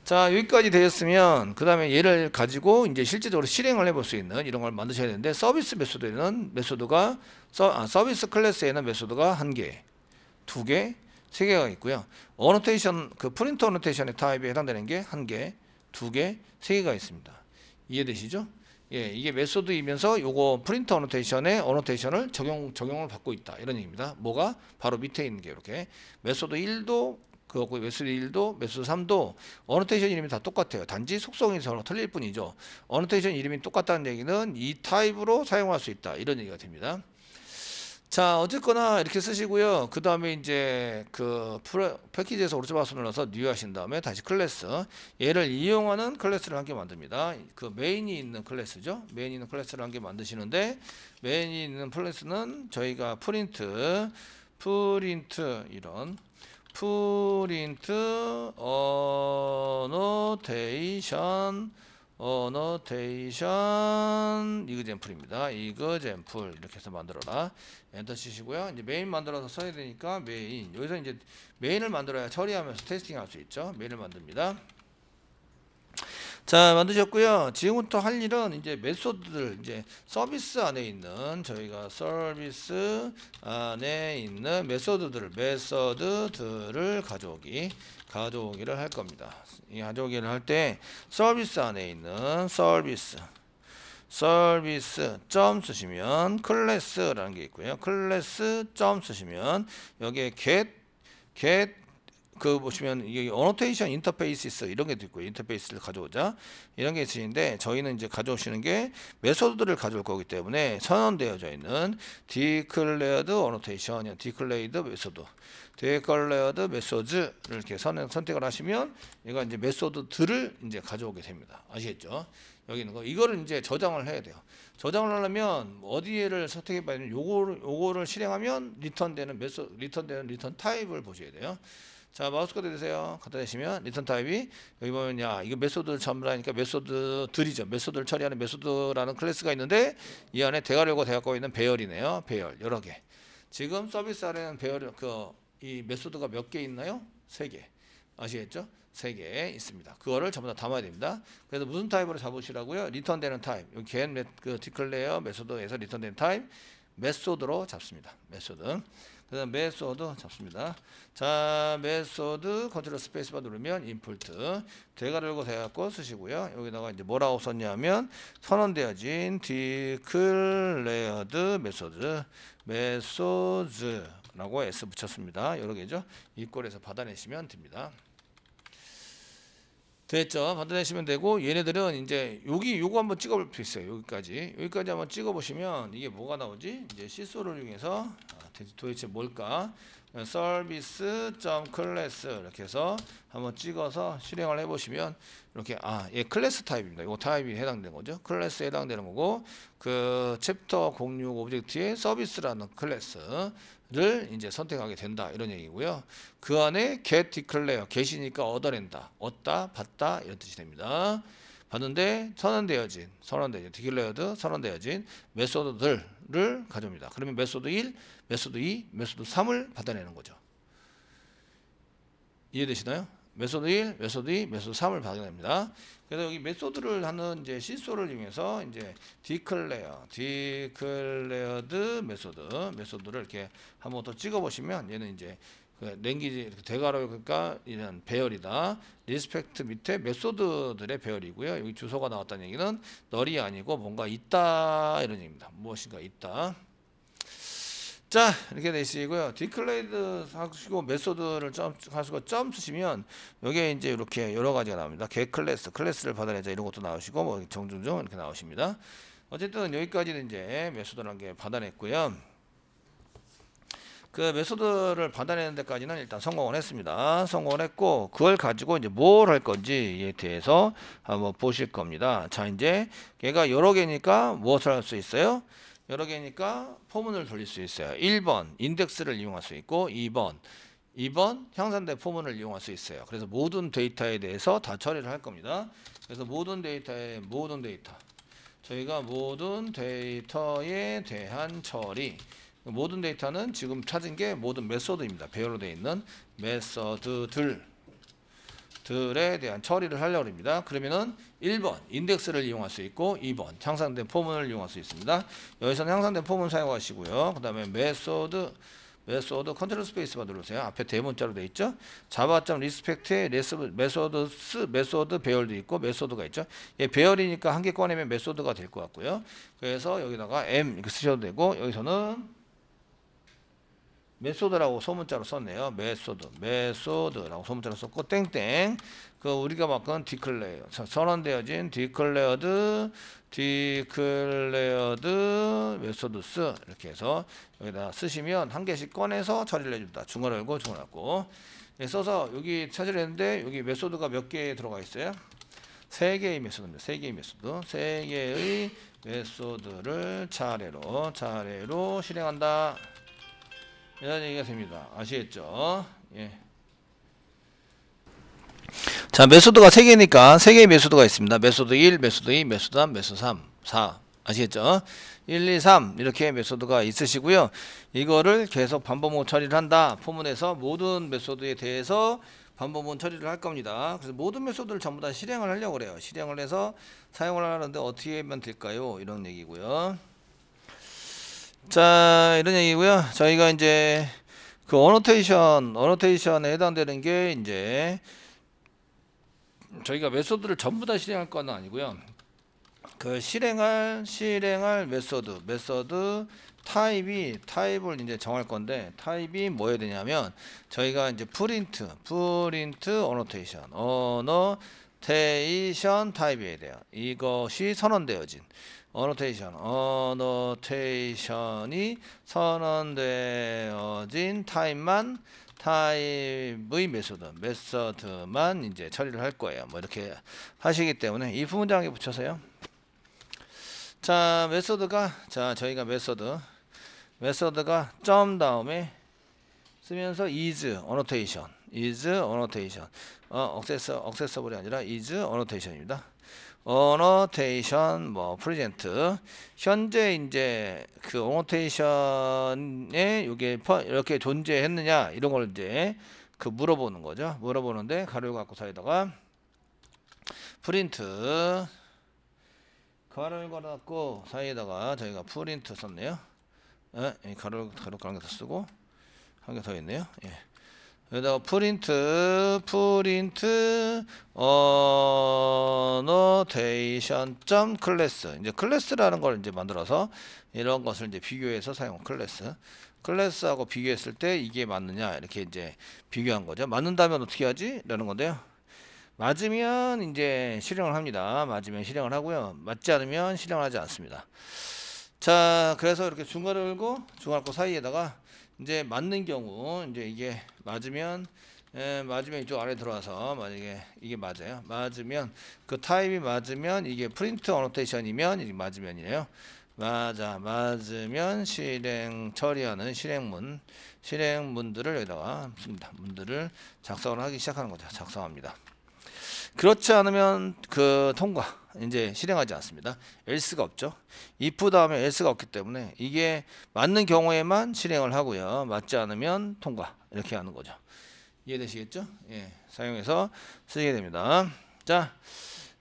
[SPEAKER 1] 자 여기까지 되었으면 그 다음에 얘를 가지고 이제 실제적으로 실행을 해 볼 수 있는 이런 걸 만드셔야 되는데 서비스 메소드에는 메소드가 서, 아, 서비스 클래스에는 메소드가 한 개, 두 개, 세 개가 있고요. 어노테이션 그프린터 어노테이션의 타입에 해당되는 게 한 개, 두 개, 세 개가 있습니다. 이해되시죠? 예, 이게 메소드이면서 요거 프린터 어노테이션의 어노테이션을 적용 적용을 받고 있다 이런 얘기입니다. 뭐가 바로 밑에 있는 게 이렇게 메소드 1도 그거고 웨슬리 1도, 메소드 3도 어노테이션 이름이 다 똑같아요. 단지 속성이 서로 틀릴 뿐이죠. 어노테이션 이름이 똑같다는 얘기는 이 타입으로 사용할 수 있다. 이런 얘기가 됩니다. 자 어쨌거나 이렇게 쓰시고요 그 다음에 이제 그 프레, 패키지에서 오른쪽 바스 눌러서 뉴 하신 다음에 다시 클래스 얘를 이용하는 클래스를 함께 만듭니다 그 메인이 있는 클래스죠 메인이 있는 클래스를 함께 만드시는데 메인이 있는 클래스는 저희가 프린트 프린트 이런 프린트 어노테이션 어노테이션 이그젠플입니다. 이그젠플 이렇게 해서 만들어라. 엔터 치시고요. 이제 메인 만들어서 써야 되니까 메인 여기서 이제 메인을 만들어야 처리하면서 테스팅할 수 있죠. 메인을 만듭니다. 자 만드셨고요. 지금부터 할 일은 이제 메소드들 이제 서비스 안에 있는 저희가 서비스 안에 있는 메소드들 메소드들을 가져오기 가져오기를 할 겁니다. 이 가져오기를 할 때 서비스 안에 있는 서비스 서비스 점 쓰시면 클래스라는 게 있고요. 클래스 점 쓰시면 여기에 get get 그 보시면 이게 어노테이션 인터페이스 있어 이런 게 있고 인터페이스를 가져오자 이런 게 있으신데 저희는 이제 가져오시는 게 메소드를 가져올 거기 때문에 선언되어져 있는 디클레어드 r e 테이션 n o t a t i o 메소드, d e 레어드 메소드를 이렇게 선, 선택을 하시면 얘가 이제 메소드들을 이제 가져오게 됩니다. 아시겠죠? 여기 있는 거 이거를 이제 저장을 해야 돼요. 저장을 하려면 어디를 선택해 봐야 되는 요거를 요거를 실행하면 리턴되는 메소 리턴되는 리턴 타입을 보셔야 돼요. 자 마우스 코드 되세요. 갖다 대시면 리턴 타입이 여기 보면 야 이거 메소드를 전부라니까 메소드들이죠. 메소드를 처리하는 메소드라는 클래스가 있는데 이 안에 대괄열과 대괄고 있는 배열이네요. 배열 여러 개. 지금 서비스 아래는 배열 그 이 메소드가 몇 개 있나요? 세 개. 아시겠죠? 세 개 있습니다. 그거를 전부 다 담아야 됩니다. 그래서 무슨 타입으로 잡으시라고요? 리턴되는 타입. 여기 get 그 디클레어 메소드에서 리턴되는 타입 메소드로 잡습니다. 메소드. 그 다음 메소드 잡습니다. 자 메소드 컨트롤 스페이스바 누르면 인풀트 대가를 고 대갖고 쓰시고요. 여기다가 이제 뭐라고 썼냐면 선언되어진 declared 메소드 메소드라고 S 붙였습니다. 여러 개죠. 이 꼴에서 받아내시면 됩니다. 됐죠? 받아내시면 되고 얘네들은 이제 여기 요거 한번 찍어볼 수 있어요. 여기까지 여기까지 한번 찍어보시면 이게 뭐가 나오지? 이제 시소를 이용해서 아, 도대체 뭘까? 서비스 점 클래스 이렇게 해서 한번 찍어서 실행을 해보시면 이렇게 아예 클래스 타입입니다. 이거 타입이 해당되는 거죠. 클래스에 해당되는 거고 그 챕터 06 오브젝트의 서비스라는 클래스 를 이제 선택하게 된다 이런 얘기고요. 그 안에 get declare g e 니까 얻어낸다, 얻다, 받다 이런 뜻이 됩니다. 받는데 선언되어진, 선언되어진, declared 선언되어진 메소드들을 가져옵니다. 그러면 메소드 1, 메소드 2, 메소드 3을 받아내는 거죠. 이해되시나요? 메소드 1, 메소드 2, 메소드 3을 발견합니다. 그래서 여기 메소드를 하는 이제 실소를 이용해서 이제 declare, declared 메소드, 메소드를 이렇게 한번 더 찍어 보시면 얘는 이제 그 랭귀지 대괄호 그러니까 이런 배열이다. 리스펙트 밑에 메소드들의 배열이고요. 여기 주소가 나왔다는 얘기는 널이 아니고 뭔가 있다 이런 얘기입니다. 무엇인가 있다. 자 이렇게 되시고요. 디클레이드 하시고 메소드를 점프 하시고 점프 치면 여기에 이제 이렇게 여러 가지가 나옵니다. 개 클래스, 클래스를 받아내자 이런 것도 나오시고 뭐 정중정 이렇게 나오십니다. 어쨌든 여기까지는 이제 메소드라는 게 받아냈고요. 그 메소드를 받아내는 데까지는 일단 성공을 했습니다. 성공을 했고 그걸 가지고 이제 뭘 할 건지에 대해서 한번 보실 겁니다. 자 이제 얘가 여러 개니까 무엇을 할 수 있어요? 여러 개니까 포문을 돌릴 수 있어요. 1번 인덱스를 이용할 수 있고 2번 2번 향상된 포문을 이용할 수 있어요. 그래서 모든 데이터에 대해서 다 처리를 할 겁니다. 그래서 모든 데이터에 모든 데이터 저희가 모든 데이터에 대한 처리 모든 데이터는 지금 찾은 게 모든 메소드입니다. 배열로 되어 있는 메소드들 들에 대한 처리를 하려고 합니다. 그러면은 1번 인덱스를 이용할 수 있고 2번 향상된 포문을 이용할 수 있습니다. 여기서는 향상된 포문 사용하시고요. 그 다음에 메소드 메소드 컨트롤 스페이스바 러르세요 앞에 대문자로 되어 있죠. 자바.점 리스펙트에 레스 메소드 스 메소드 배열도 있고 메소드가 있죠. 예, 배열이니까 한 개 꺼내면 메소드가 될 것 같고요. 그래서 여기다가 m 이렇게 쓰셔도 되고 여기서는 메소드라고 소문자로 썼네요. 메소드, 메소드라고 소문자로 썼고 땡땡. 그 우리가 막그 디클레어, 선언되어진 디클레어드, 디클레어드 메소드스 이렇게 해서 여기다 쓰시면 한 개씩 꺼내서 처리를 해준다. 중괄 열고 중괄 닫고 예, 써서 여기 처리를 했는데 여기 메소드가 몇 개 들어가 있어요? 세 개의 메소드입니다. 세 개의 메소드, 세 개의 메소드를 차례로 차례로 실행한다. 이런 얘기가 됩니다. 아시겠죠? 예. 자, 메소드가 3개니까 3개의 메소드가 있습니다. 메소드 1, 메소드 2, 메소드 3, 메소드 3, 4. 아시겠죠? 1, 2, 3 이렇게 메소드가 있으시고요. 이거를 계속 반복문 처리를 한다. 포문에서 모든 메소드에 대해서 반복문 처리를 할 겁니다. 그래서 모든 메소드를 전부 다 실행을 하려고 그래요. 실행을 해서 사용을 하는데 어떻게 하면 될까요? 이런 얘기고요. 자 이런 얘기고요 저희가 이제 그 어노테이션 어노테이션에 해당되는 게 이제 저희가 메소드를 전부 다 실행할 건 아니고요 그 실행할 실행할 메소드 메소드 타입이 타입을 이제 정할 건데 타입이 뭐여 되냐면 저희가 이제 프린트 프린트 어노테이션 어노테이션 타입이어야 이것이 선언되어진 어노테이션, 어노테이션이 선언되어진 타입만 타입의 메소드, 메서드만 이제 처리를 할 거예요. 뭐 이렇게 하시기 때문에 이 부문장에 붙여서요. 자, 메소드가 자 저희가 메소드, 메소드가 점 다음에 쓰면서 is annotation, is annotation, 어, access, a 이 아니라 is annotation입니다. 어노테이션 뭐 프레젠트 현재 이제 그 어노테이션에 이게 이렇게 존재했느냐 이런 걸 이제 그 물어보는 거죠 물어보는데 가로 갖고 사이다가 프린트 가로를 걸어놨고 사이에다가 저희가 프린트 썼네요 예, 가로 가로 가 게더 쓰고 한 개 더 있네요 예. 여기다 프린트 프린트 어노테이션 점 클래스 이제 클래스라는 걸 이제 만들어서 이런 것을 이제 비교해서 사용 클래스 클래스하고 비교했을 때 이게 맞느냐 이렇게 이제 비교한 거죠 맞는다면 어떻게 하지 라는 건데요 맞으면 이제 실행을 합니다 맞으면 실행을 하고요 맞지 않으면 실행을 하지 않습니다 자 그래서 이렇게 중괄을 걸고 중괄고 사이에다가 이제 맞는 경우 이제 이게 맞으면 예, 맞으면 이쪽 아래 들어와서 만약에 이게 맞아요. 맞으면 그 타입이 맞으면 이게 프린트 어노테이션이면 이게 맞으면이에요. 맞아 맞으면 실행 처리하는 실행문 실행문들을 여기다가 씁니다. 문들을 작성을 하기 시작하는 거죠. 작성합니다. 그렇지 않으면 그 통과 이제 실행하지 않습니다. else가 없죠. if 다음에 else가 없기 때문에 이게 맞는 경우에만 실행을 하고요. 맞지 않으면 통과 이렇게 하는 거죠. 이해되시겠죠? 예, 사용해서 쓰게 됩니다. 자,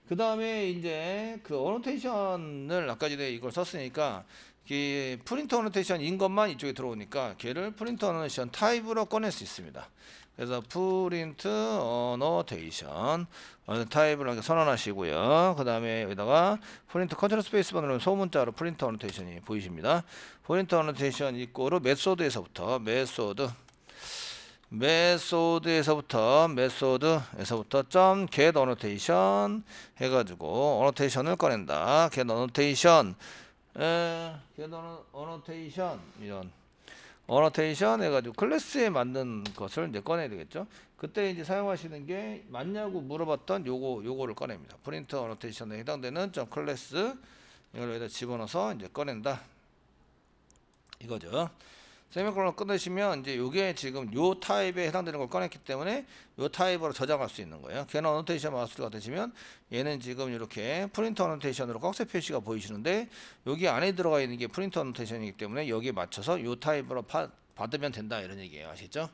[SPEAKER 1] 그 다음에 이제 그 어노테이션을 아까 전에 이걸 썼으니까 이 프린터 어노테이션인 것만 이쪽에 들어오니까 걔를 프린터 어노테이션 타입으로 꺼낼 수 있습니다. 그래서 프린트 어노테이션 타입을 선언하시고요. 그 다음에 여기다가 프린트 컨트롤 스페이스 바 누르면 소문자로 프린트 어노테이션이 보이십니다. 프린트 어노테이션 입고로 메소드에서부터 메소드 메소드에서부터 메소드에서부터 점 get annotation 해가지고 annotation을 꺼낸다. get annotation 에, get annotation 이런 어노테이션 해가지고 클래스에 맞는 것을 이제 꺼내야 되겠죠. 그때 이제 사용하시는 게 맞냐고 물어봤던 요거 요거를 꺼냅니다. 프린트 어노테이션에 해당되는 점 클래스 이걸 여기다 집어넣어서 이제 꺼낸다. 이거죠. 세미콜론 끝내시면 이제 요게 지금 요 타입에 해당되는 걸 꺼냈기 때문에 요 타입으로 저장할 수 있는 거예요. 걔는 어노테이션 마우스가 되시면 얘는 지금 이렇게 프린터 어노테이션으로 꺽쇠 표시가 보이시는데 여기 안에 들어가 있는 게 프린터 어노테이션이기 때문에 여기에 맞춰서 요 타입으로 파, 받으면 된다 이런 얘기예요. 아시죠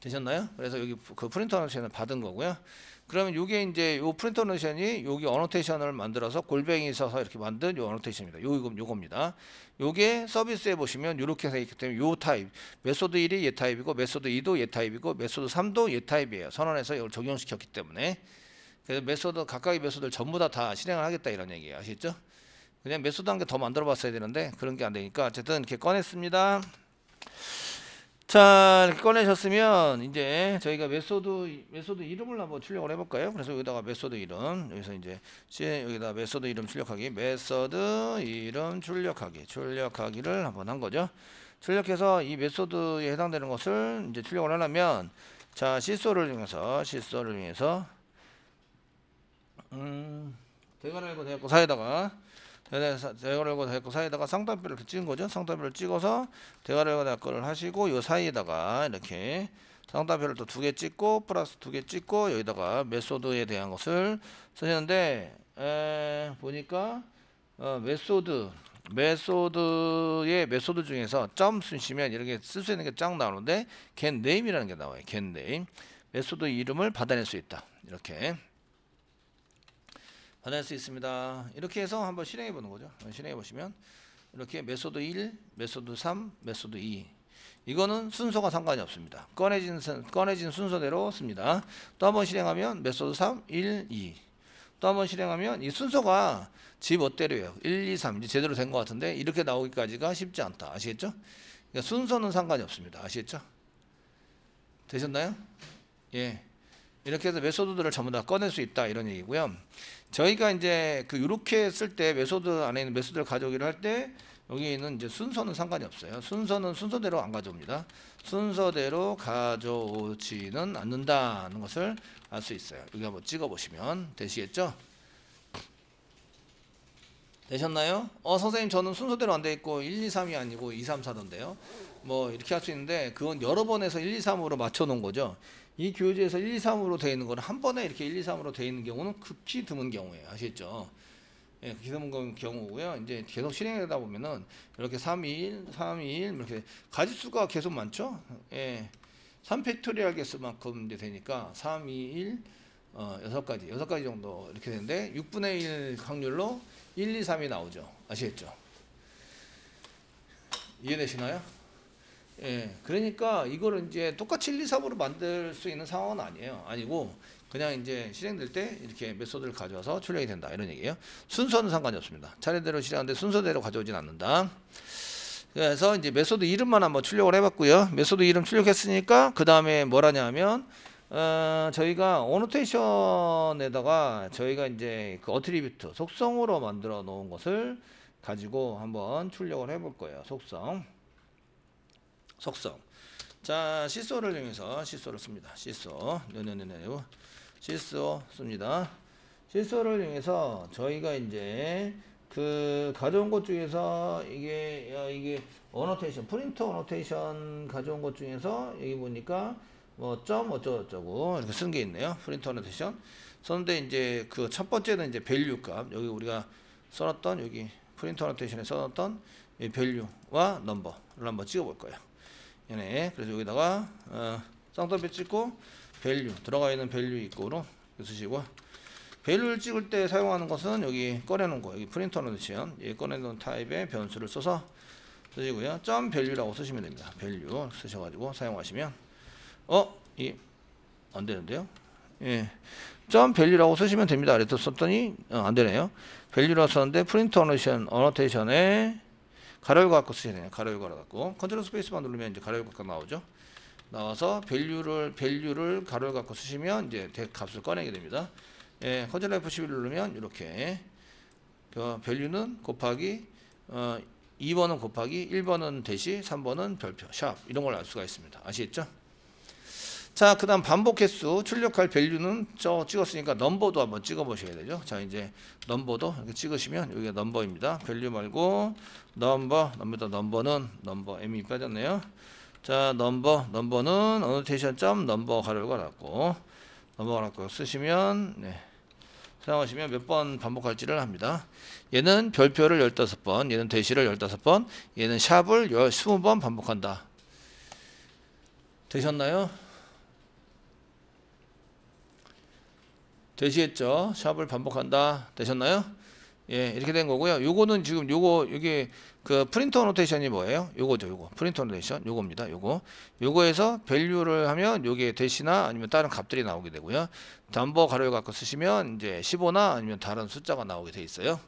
[SPEAKER 1] 되셨나요? 그래서 여기 그 프린터 어노테이션을 받은 거고요. 그러면 이게 이제 요 프린터 노션이 여기 어노테이션을 만들어서 골뱅이 써서 이렇게 만든 요 어노테이션입니다. 요 이거 요겁니다. 요게 서비스에 보시면 이렇게 되어 있기 때문에 요 타입 메소드 1이 예 타입이고 메소드 2도 예 타입이고 메소드 3도 예 타입이에요. 선언해서 이걸 적용시켰기 때문에 그래서 메소드 각각의 메소드를 전부 다 다 실행을 하겠다 이런 얘기예요. 아시죠 그냥 메소드 한 개 더 만들어 봤어야 되는데 그런 게 안 되니까 어쨌든 이렇게 꺼냈습니다. 자 이렇게 꺼내셨으면 이제 저희가 메소드 메소드 이름을 한번 출력을 해볼까요? 그래서 여기다가 메소드 이름 여기서 이제 여기다 메소드 이름 출력하기 메소드 이름 출력하기 출력하기를 한번 한 거죠. 출력해서 이 메소드에 해당되는 것을 이제 출력을 하려면 자 시소를 이해서 시소를 이해서음 대괄 알 대괄 사에다가 얘네 대괄 열고 대괄 사이에다가 상단별를 찍은 거죠. 상단별를 찍어서 대괄 열고 대괄를 하시고 요 사이에다가 이렇게 상단별을또두 개 찍고 플러스 두 개 찍고 여기다가 메소드에 대한 것을 쓰셨는데 에, 보니까 어, 메소드 메소드의 메소드 중에서 점 쓰시면 이렇게 쓸 수 있는 게 쫙 나오는데 겐 네임이라는 게 나와요. 겐 네임 메소드 이름을 받아낼 수 있다. 이렇게 받낼수 있습니다. 이렇게 해서 한번 실행해 보는 거죠. 실행해 보시면 이렇게 메소드 1, 메소드 3, 메소드 2 이거는 순서가 상관이 없습니다. 꺼내진, 꺼내진 순서대로 씁니다. 또 한번 실행하면 메소드 3, 1, 2또 한번 실행하면 이 순서가 지 멋대로예요. 1, 2, 3 이제 제대로 된 것 같은데 이렇게 나오기까지가 쉽지 않다. 아시겠죠? 그러니까 순서는 상관이 없습니다. 아시겠죠? 되셨나요? 예. 이렇게 해서 메소드들을 전부 다 꺼낼 수 있다 이런 얘기고요. 저희가 이제 그 이렇게 쓸 때 메소드 안에 있는 메소드를 가져오기를 할 때 여기 는 이제 순서는 상관이 없어요. 순서는 순서대로 안 가져옵니다. 순서대로 가져오지는 않는다는 것을 알 수 있어요. 여기 한번 찍어 보시면 되시겠죠? 되셨나요? 어 선생님 저는 순서대로 안 돼 있고 1, 2, 3이 아니고 2, 3, 4던데요. 뭐 이렇게 할 수 있는데 그건 여러 번에서 1, 2, 3으로 맞춰 놓은 거죠. 이 교재에서 1, 2, 3으로 되어 있는 거는 한 번에 이렇게 1, 2, 3으로 되어 있는 경우는 극히 드문 경우예요. 아시겠죠? 예, 극히 드문 경우고요. 이제 계속 실행하다 보면은 이렇게 3, 2, 3, 2, 이렇게 가지수가 계속 많죠? 예. 3 팩토리얼 개수만큼 이제 되니까 3, 2, 1, 어, 6가지, 6가지 정도 이렇게 되는데 6분의 1 확률로 1, 2, 3이 나오죠. 아시겠죠? 이해되시나요? 예, 그러니까 이걸 이제 똑같이 1, 2, 3으로 만들 수 있는 상황은 아니에요. 아니고 그냥 이제 실행될 때 이렇게 메소드를 가져와서 출력이 된다 이런 얘기예요. 순서는 상관이 없습니다. 차례대로 실행하는데 순서대로 가져오진 않는다. 그래서 이제 메소드 이름만 한번 출력을 해봤고요. 메소드 이름 출력했으니까 그 다음에 뭐라냐면 어, 저희가 오노테이션에다가 저희가 이제 그 어트리뷰트 속성으로 만들어 놓은 것을 가지고 한번 출력을 해 볼 거예요. 속성. 속성. 자, 시소를 이용해서 시소를 씁니다. 시소. 네네네네요. 시소 씁니다. 시소를 이용해서 저희가 이제 그 가져온 것 중에서 이게 야, 이게 어노테이션 프린터 어노테이션 가져온 것 중에서 여기 보니까 뭐 점 어쩌고저쩌고 이렇게 쓴 게 있네요. 프린터 어노테이션. 그런데 이제 그 첫 번째는 이제 밸류 값. 여기 우리가 써놨던 여기 프린터 어노테이션에 써놨던 밸류와 넘버를 한번 찍어볼 거예요. 얘네 그래서 여기다가 어, 쌍더비 찍고 밸류 들어가 있는 밸류 있고로 쓰시고 밸류를 찍을 때 사용하는 것은 여기 꺼내놓은 거 여기 프린터 노티션 예, 꺼내놓은 타입의 변수를 써서 쓰시고요 점 밸류라고 쓰시면 됩니다 밸류 쓰셔가지고 사용하시면 어? 이 안되는데요 예. 점 밸류라고 쓰시면 됩니다 그래서 썼더니 어, 안되네요 밸류라고 썼는데 프린터 어노테이션 어노테이션에 가로 열고 갖고 쓰시네요. 가로 열고 갖고 컨트롤 스페이스만 누르면 이제 가로 열고 갖고 나오죠. 나와서 밸류를 밸류를 가로 열고 갖고 쓰시면 이제 덱 값을 꺼내게 됩니다. 예, 컨트롤 F11 누르면 이렇게 그 밸류는 곱하기 어, 2번은 곱하기 1번은 대시 3번은 별표 샵 이런 걸 알 수가 있습니다. 아시겠죠? 자, 그 다음 반복 횟수 출력할 밸류는 저 찍었으니까 넘버도 한번 찍어 보셔야 되죠. 자, 이제 넘버도 이렇게 찍으시면 여기가 넘버입니다. 밸류 말고 넘버, 넘버다 넘버는 넘버 m이 빠졌네요. 자, 넘버, 넘버는 어노테이션 점 넘버 가로 려 열고 넘버 가고 쓰시면 네. 사용하시면 몇 번 반복할지를 합니다. 얘는 별표를 15번, 얘는 대시를 15번, 얘는 샵을 20번 반복한다. 되셨나요? 되시겠죠? 샵을 반복한다. 되셨나요? 예, 이렇게 된 거고요. 요거는 지금 요거 여기 그 프린터 노테이션이 뭐예요? 요거죠, 요거. 프린터 노테이션 요겁니다. 요거. 요거에서 밸류를 하면 요게 대시나 아니면 다른 값들이 나오게 되고요. 담보 가로 갖고 쓰시면 이제 15나 아니면 다른 숫자가 나오게 돼 있어요.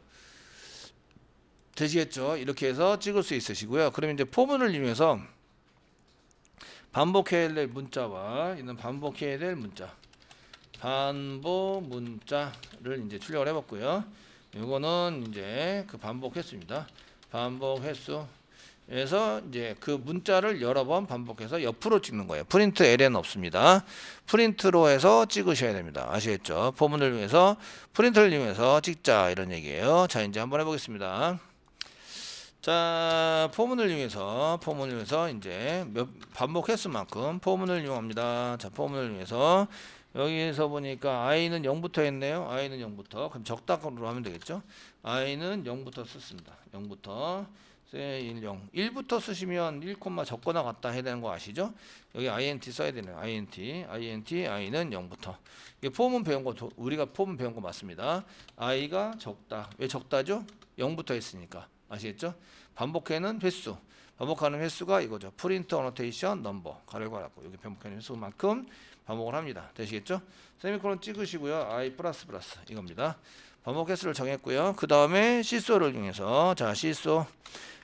[SPEAKER 1] 되시겠죠? 이렇게 해서 찍을 수 있으시고요. 그럼 이제 포문을 이용해서 반복해야 될 문자와 있는 반복해야 될 문자 반복 문자를 이제 출력을 해봤고요. 이거는 이제 그 반복 했습니다 반복 횟수에서 이제 그 문자를 여러 번 반복해서 옆으로 찍는 거예요. 프린트 LN 없습니다. 프린트로 해서 찍으셔야 됩니다. 아시겠죠? 포문을 이용해서 프린트를 이용해서 찍자 이런 얘기예요. 자 이제 한번 해보겠습니다. 자 포문을 이용해서 포문을 이용해서 이제 몇 반복 횟수만큼 포문을 이용합니다. 자 포문을 이용해서 여기에서 보니까 i는 0부터 했네요. i는 0부터. 그럼 적당으로 하면 되겠죠? i는 0부터 쓰습니다. 0부터. 1, 0. 1부터 쓰시면 1, 적거나 같다 해야 되는 거 아시죠? 여기 int 써야 되네요. int, int, i는 0부터. 이게 폼은 배운 거, 우리가 폼은 배운 거 맞습니다. i가 적다. 왜 적다죠? 0부터 했으니까. 아시겠죠? 반복해는 횟수. 반복하는 횟수가 이거죠. 프린트 어노테이션 넘버 가열괄하고 여기 반복하는 횟수만큼 반복을 합니다. 되시겠죠? 세미콜론 찍으시고요. i 플러스 플러스 이겁니다. 반복 횟수를 정했고요. 그 다음에 시소를 이용해서 자 시소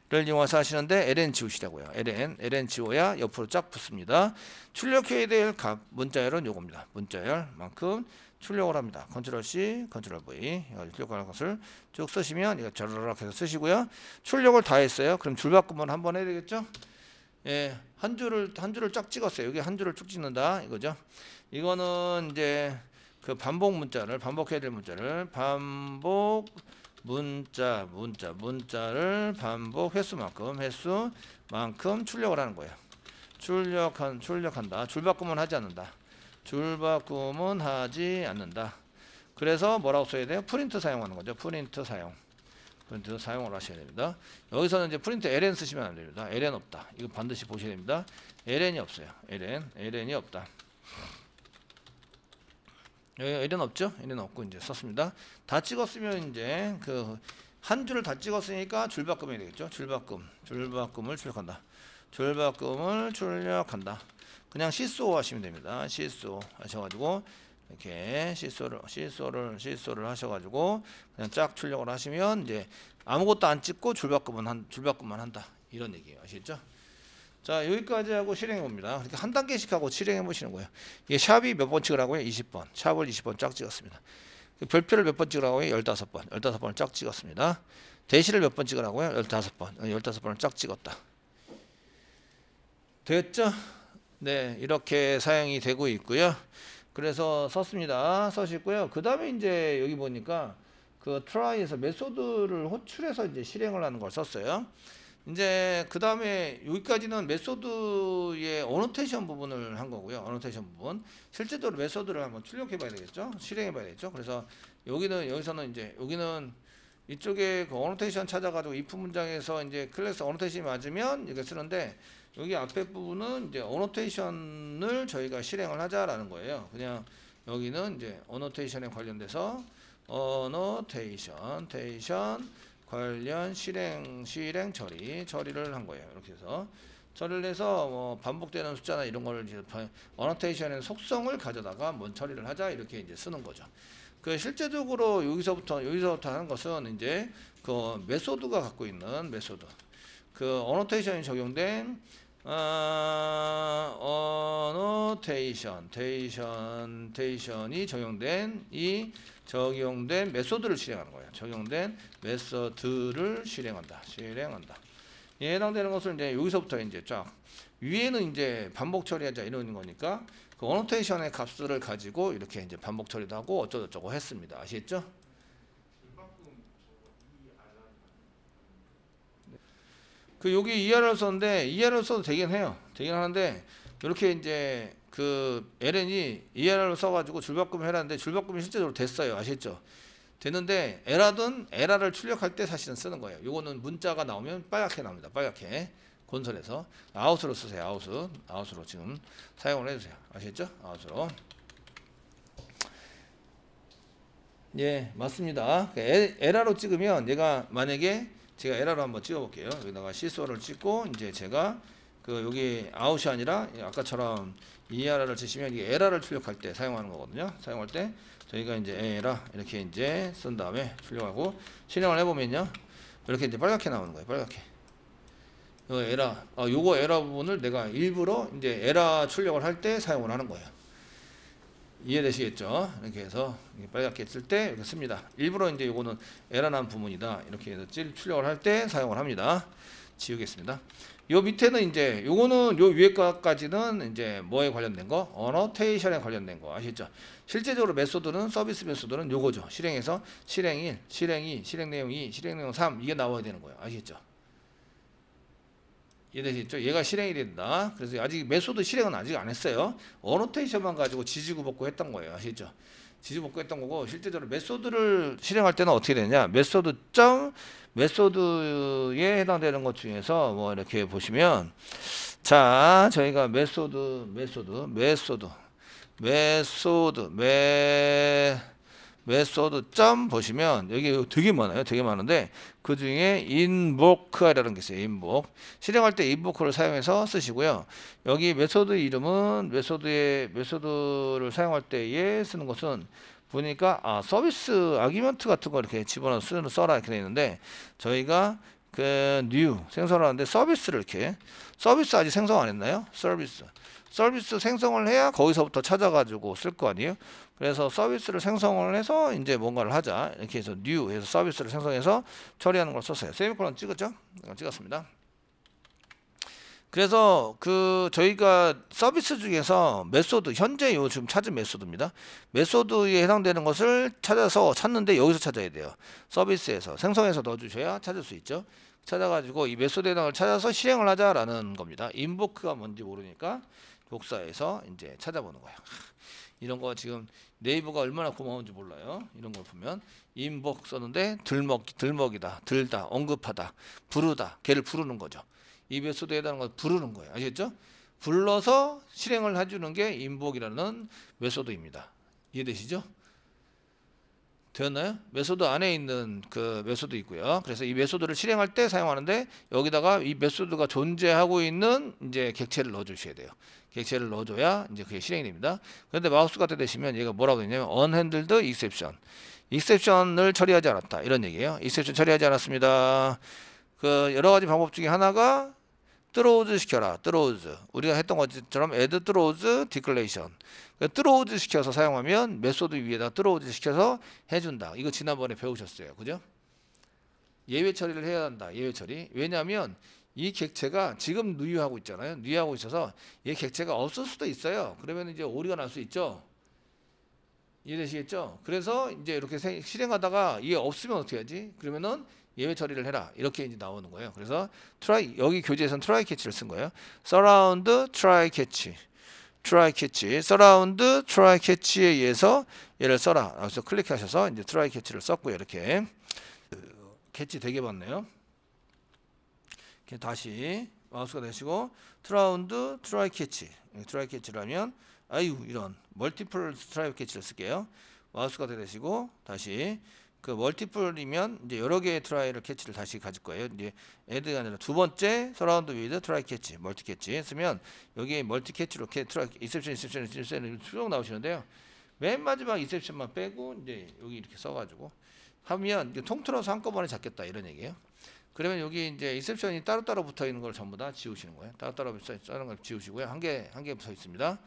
[SPEAKER 1] 를 이용해서 하시는데 ln 지우시라고요. ln ln 지워야 옆으로 쫙 붙습니다. 출력 해야 될각 문자열은 요겁니다. 문자열만큼 출력을 합니다. 컨트롤 C, 컨트롤 V 출력하는 것을 쭉 쓰시면 이거 저러락 해서 쓰시고요. 출력을 다 했어요. 그럼 줄바꿈을 한번 해야 되겠죠? 예, 한 줄을 한 줄을 쫙 찍었어요. 여기 한 줄을 쭉 찍는다 이거죠. 이거는 이제 그 반복 문자를 반복해야 될 문자를 반복 문자 문자 문자를 반복 횟수만큼 횟수만큼 출력을 하는 거예요. 출력한 출력한다. 줄바꿈은 하지 않는다. 줄바꿈은 하지 않는다. 그래서 뭐라고 써야 돼요? 프린트 사용하는 거죠. 프린트 사용. 프린트 사용을 하셔야 됩니다. 여기서는 이제 프린트 ln 쓰시면 안 됩니다. ln 없다. 이거 반드시 보셔야 됩니다. ln이 없어요. ln, ln이 없다. ln 없죠? ln 없고 이제 썼습니다. 다 찍었으면 이제 그 한 줄을 다 찍었으니까 줄바꿈이 되겠죠? 줄바꿈, 줄바꿈을 출력한다. 줄바꿈을 출력한다. 그냥 실수 하시면 됩니다. 실수 하셔가지고 이렇게 실소를실소를실소를 하셔가지고 그냥 쫙 출력을 하시면 이제 아무것도 안 찍고 줄바꿈만 한 줄바꿈만 한다 이런 얘기예요 아시겠죠? 자 여기까지 하고 실행해 봅니다. 이렇게 한 단계씩 하고 실행해 보시는 거예요. 이게 샵이 몇 번 찍으라고요? 20번. 샵을 20번 쫙 찍었습니다. 그 별표를 몇 번 찍으라고요? 15번. 15번을 쫙 찍었습니다. 대시를 몇 번 찍으라고요? 15번. 15번을 어, 쫙 찍었다. 됐죠? 네, 이렇게 사용이 되고 있고요. 그래서 썼습니다. 써시고요. 그 다음에 이제 여기 보니까 그 try에서 메소드를 호출해서 이제 실행을 하는 걸 썼어요. 이제 그 다음에 여기까지는 메소드의 어노테이션 부분을 한 거고요. 어노테이션 부분. 실제적으로 메소드를 한번 출력해 봐야 되겠죠. 실행해 봐야 겠죠 그래서 여기는 여기서는 이제 여기는 이쪽에 그 어노테이션 찾아가지고 if 문장에서 이제 클래스 어노테이션이 맞으면 이렇게 쓰는데 여기 앞에 부분은 이제 어노테이션을 저희가 실행을 하자라는 거예요. 그냥 여기는 이제 어노테이션에 관련돼서 어노테이션, 테이션 관련 실행, 실행 처리, 처리를 한 거예요. 이렇게 해서 처리를 해서 뭐 반복되는 숫자나 이런 거를 이제 어노테이션의 속성을 가져다가 뭔 처리를 하자 이렇게 이제 쓰는 거죠. 그 실제적으로 여기서부터 여기서부터 하는 것은 이제 그 메소드가 갖고 있는 메소드. 그 어노테이션이 적용된 어, 어노테이션, 테이션, 테이션이 적용된 이 적용된 메소드를 실행하는 거예요. 적용된 메소드를 실행한다. 실행한다. 예, 해당되는 것을 이제 여기서부터 이제 쫙 위에는 이제 반복 처리하자 이런 거니까 그 어노테이션의 값을 가지고 이렇게 이제 반복 처리도 하고 어쩌고저쩌고 했습니다. 아시겠죠? 그 여기 이 r 을 썼는데 이 r 을 써도 되긴 해요. 되긴 하는데 이렇게 이제 그 LN이 ER을 써가지고 줄바꿈 해라는데 줄바꿈이 실제적으로 됐어요. 아시죠? 됐는데 에라든 에라를 출력할 때 사실은 쓰는 거예요. 요거는 문자가 나오면 빨갛게 나옵니다. 빨갛게 건설에서 아웃으로 쓰세요. 아웃으로 아웃으로 지금 사용을 해주세요. 아시겠죠? 아웃으로 예 맞습니다. 에라로 그 찍으면 얘가 만약에 제가 에러를 한번 찍어볼게요. 여기다가 시소를 찍고 이제 제가 그 여기 아웃이 아니라 아까처럼 e r r 치시면 이게 에러를 출력할 때 사용하는 거거든요. 사용할 때 저희가 이제 에러 이렇게 이제 쓴 다음에 출력하고 실행을 해보면요. 이렇게 이제 빨갛게 나오는 거예요. 빨갛게. 이 에러, 어, 요거 에러 부분을 내가 일부러 이제 에러 출력을 할 때 사용을 하는 거예요. 이해되시겠죠? 이렇게 해서 빨갛게 쓸 때 이렇게 씁니다. 일부러 이제 이거는 에러난부분이다 이렇게 해서 찔 출력을 할 때 사용을 합니다. 지우겠습니다. 요 밑에는 이제 요거는 요 위에 것까지는 이제 뭐에 관련된 거? 어노테이션에 관련된 거 아시죠? 실제적으로 메소드는 서비스 메소드는 요거죠. 실행에서 실행 1, 실행 2, 실행 내용 2, 실행 내용 3 이게 나와야 되는 거예요. 아시겠죠? 이해되시죠? 얘가 실행이 된다. 그래서 아직 메소드 실행은 아직 안 했어요. 어노테이션만 가지고 지지고 복구 했던 거예요. 아시죠? 지지 복구 했던 거고 실제적으로 메소드를 실행할 때는 어떻게 되냐? 메소드 점 메소드에 해당되는 것 중에서 뭐 이렇게 보시면 자, 저희가 메소드 메소드 메소드 메소드 메 왜소드점 보시면 여기 되게 많아요. 되게 많은데 그 중에 인보크 o 라는게 있어요. 인 n v 실행할 때인보크를 사용해서 쓰시고요. 여기 메소드 이름은 메소드의 메소드를 사용할 때에 쓰는 것은 보니까 아, 서비스 아기먼트 같은 거 이렇게 집어넣어 쓰, 써라 이렇게 돼 있는데 저희가 그 new 생성하는데 을 서비스를 이렇게 서비스 아직 생성 안 했나요? 서비스 서비스 생성을 해야 거기서부터 찾아가지고 쓸 거 아니에요? 그래서 서비스를 생성을 해서 이제 뭔가를 하자 이렇게 해서 new 해서 서비스를 생성해서 처리하는 걸 썼어요 세미콜론 찍었죠? 찍었습니다 그래서 그 저희가 서비스 중에서 메소드 현재 요 지금 찾은 메소드입니다 메소드에 해당되는 것을 찾아서 찾는데 여기서 찾아야 돼요 서비스에서 생성해서 넣어 주셔야 찾을 수 있죠 찾아가지고 이 메소드 해당을 찾아서 실행을 하자라는 겁니다 인보크가 뭔지 모르니까 복사해서 이제 찾아보는 거예요 이런 거 지금 네이버가 얼마나 고마운지 몰라요. 이런 걸 보면 인복 썼는데 들먹 들먹이다, 들다, 언급하다, 부르다, 걔를 부르는 거죠. 입에 쏟아야다는 걸 부르는 거예요. 아시겠죠? 불러서 실행을 해주는 게 인복이라는 메소드입니다. 이해되시죠? 되었나요? 메소드 안에 있는 그 메소드 있고요. 그래서 이 메소드를 실행할 때 사용하는데 여기다가 이 메소드가 존재하고 있는 이제 객체를 넣어 주셔야 돼요. 객체를 넣어줘야 이제 그게 실행이 됩니다. 그런데 마우스가 되시면 얘가 뭐라고 되냐면 unhandled exception. exception을 처리하지 않았다. 이런 얘기예요. exception 처리하지 않았습니다. 그 여러 가지 방법 중에 하나가 뜰어오즈 시켜라. 뜰어오즈. 우리가 했던 것처럼 add 뜰어오즈 declaration. 뜰어오즈 그 시켜서 사용하면 메소드 위에다 뜰어오즈 시켜서 해준다. 이거 지난번에 배우셨어요. 그죠? 예외 처리를 해야 한다. 예외 처리. 왜냐하면 이 객체가 지금 누유하고 있잖아요. 누유하고 있어서 이 객체가 없을 수도 있어요. 그러면 이제 오류가날 수 있죠. 이해되시겠죠? 그래서 이제 이렇게 실행하다가 이게 없으면 어떻게 하지 그러면은 예외 처리를 해라. 이렇게 이제 나오는 거예요. 그래서 트라이 여기 교재에서는 트라이 캐치를 쓴 거예요. 서라운드 트라이 캐치. 트라이 캐치. 서라운드 트라이 캐치에 의해서 얘를 써라. 그래서 클릭하셔서 이제 트라이 캐치를 썼고요. 이렇게 캐치 그, 되게 봤네요. 이렇게 다시 마우스가 되시고 트라운드 트라이 캐치 예, 트라이 캐치라면 아유 이런 멀티플 트라이 캐치를 쓸게요 마우스가 되시고 다시 그 멀티플이면 이제 여러 개의 트라이를 캐치를 다시 가질 거예요. 이제 애드가 아니라 두 번째 서라운드 위드 트라이 캐치, 멀티 캐치 했으면 여기에 멀티 캐치로 캐 트라이 이셉션 이셉션 이셉션 수쭉 나오시는데요. 맨 마지막 이셉션만 빼고 이제 여기 이렇게 써 가지고 하면 통틀어서 한꺼번에 잡겠다 이런 얘기예요. 그러면 여기 이제 인셉션이 따로따로 붙어 있는 걸 전부 다 지우시는 거예요. 따로따로 붙어 있는 걸 지우시고요. 한 개, 한 개 붙어 있습니다.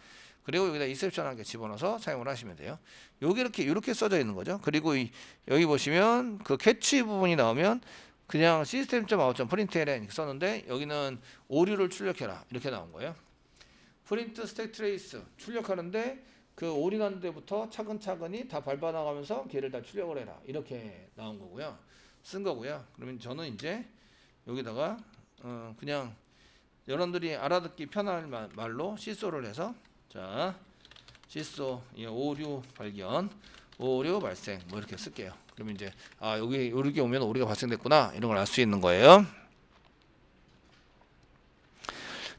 [SPEAKER 1] 그리고 여기다 인셉션 한 개 집어넣어서 사용을 하시면 돼요. 여기 이렇게, 이렇게 써져 있는 거죠. 그리고 이, 여기 보시면 그 캐치 부분이 나오면 그냥 시스템.out. 프린트해라 이렇게 썼는데 여기는 오류를 출력해라. 이렇게 나온 거예요. 프린트 스택 트레이스 출력하는데 그 오류난 데부터 차근차근히 다 밟아나가면서 걔를 다 출력을 해라. 이렇게 나온 거고요. 쓴 거고요. 그러면 저는 이제 여기다가 어 그냥 여러분들이 알아듣기 편할 말로 시소를 해서 자 시소 예, 오류 발견 오류 발생 뭐 이렇게 쓸게요. 그러면 이제 아 여기 오렇게 오면 오류가 발생됐구나 이런 걸 알 수 있는 거예요.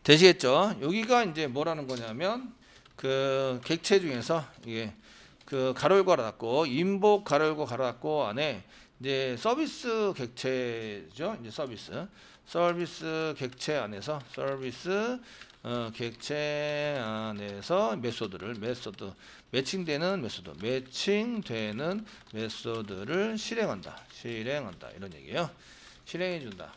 [SPEAKER 1] 되시겠죠? 여기가 이제 뭐라는 거냐면 그 객체 중에서 이게 그 가로 열고 가로 닫고 인복 가로 열고 가로 닫고 안에 이제 서비스 객체죠. 이제 서비스. 서비스 객체 안에서 서비스 어, 객체 안에서 메소드를 메소드 매칭되는 메소드 매칭되는 메소드를 실행한다. 실행한다. 이런 얘기예요. 실행해 준다.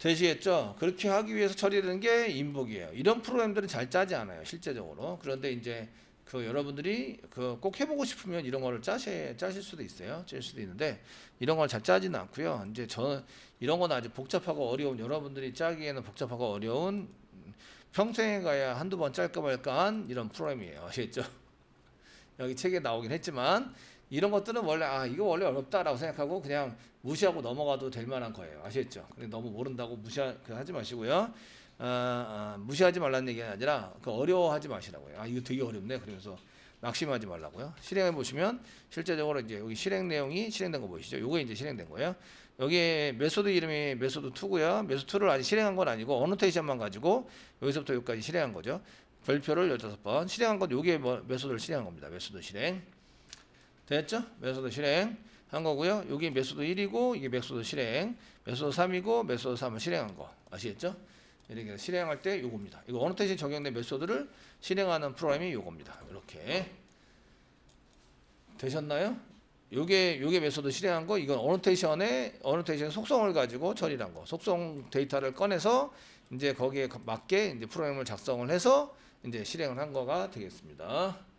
[SPEAKER 1] 되시겠죠 그렇게 하기 위해서 처리되는 게 인복이에요. 이런 프로그램들은 잘 짜지 않아요. 실제적으로. 그런데 이제 그 여러분들이 그 꼭 해보고 싶으면 이런 거를 짜시, 짜실 수도 있어요. 짤 수도 있는데 이런 걸 잘 짜지는 않고요. 이제 저 이런 건 아주 복잡하고 어려운 여러분들이 짜기에는 복잡하고 어려운 평생에 가야 한두 번 짤까 말까한 이런 프로그램이에요. 아시겠죠? 여기 책에 나오긴 했지만 이런 것들은 원래 아 이거 원래 어렵다라고 생각하고 그냥 무시하고 넘어가도 될 만한 거예요. 아시겠죠? 근데 너무 모른다고 무시 그 하지 마시고요. 어, 어, 무시하지 말라는 얘기가 아니라 그 어려워하지 마시라고요. 아 이거 되게 어렵네. 그러면서 낙심하지 말라고요. 실행해 보시면 실제적으로 이제 여기 실행 내용이 실행된 거 보이시죠? 요게 이제 실행된 거예요. 여기에 메소드 이름이 메소드 2고요. 메소드 2를 아직 실행한 건 아니고 어노테이션만 가지고 여기서부터 여기까지 실행한 거죠. 별표를 15번 실행한 건 요게 뭐 메소드를 실행한 겁니다. 메소드 실행. 됐죠? 메소드 실행. 한 거고요. 여기 메소드 1이고 이게 메소드 실행. 메소드 3이고 메소드 3을 실행한 거. 아시겠죠? 이렇게 실행할 때 요겁니다. 이거 언어 대신 적용된 메소드를 실행하는 프로그램이 요겁니다. 이렇게 되셨나요? 요게 요게 메소드 실행한 거 이건 어노테이션의 어노테이션 속성을 가지고 처리한 거. 속성 데이터를 꺼내서 이제 거기에 맞게 이제 프로그램을 작성을 해서 이제 실행을 한 거가 되겠습니다.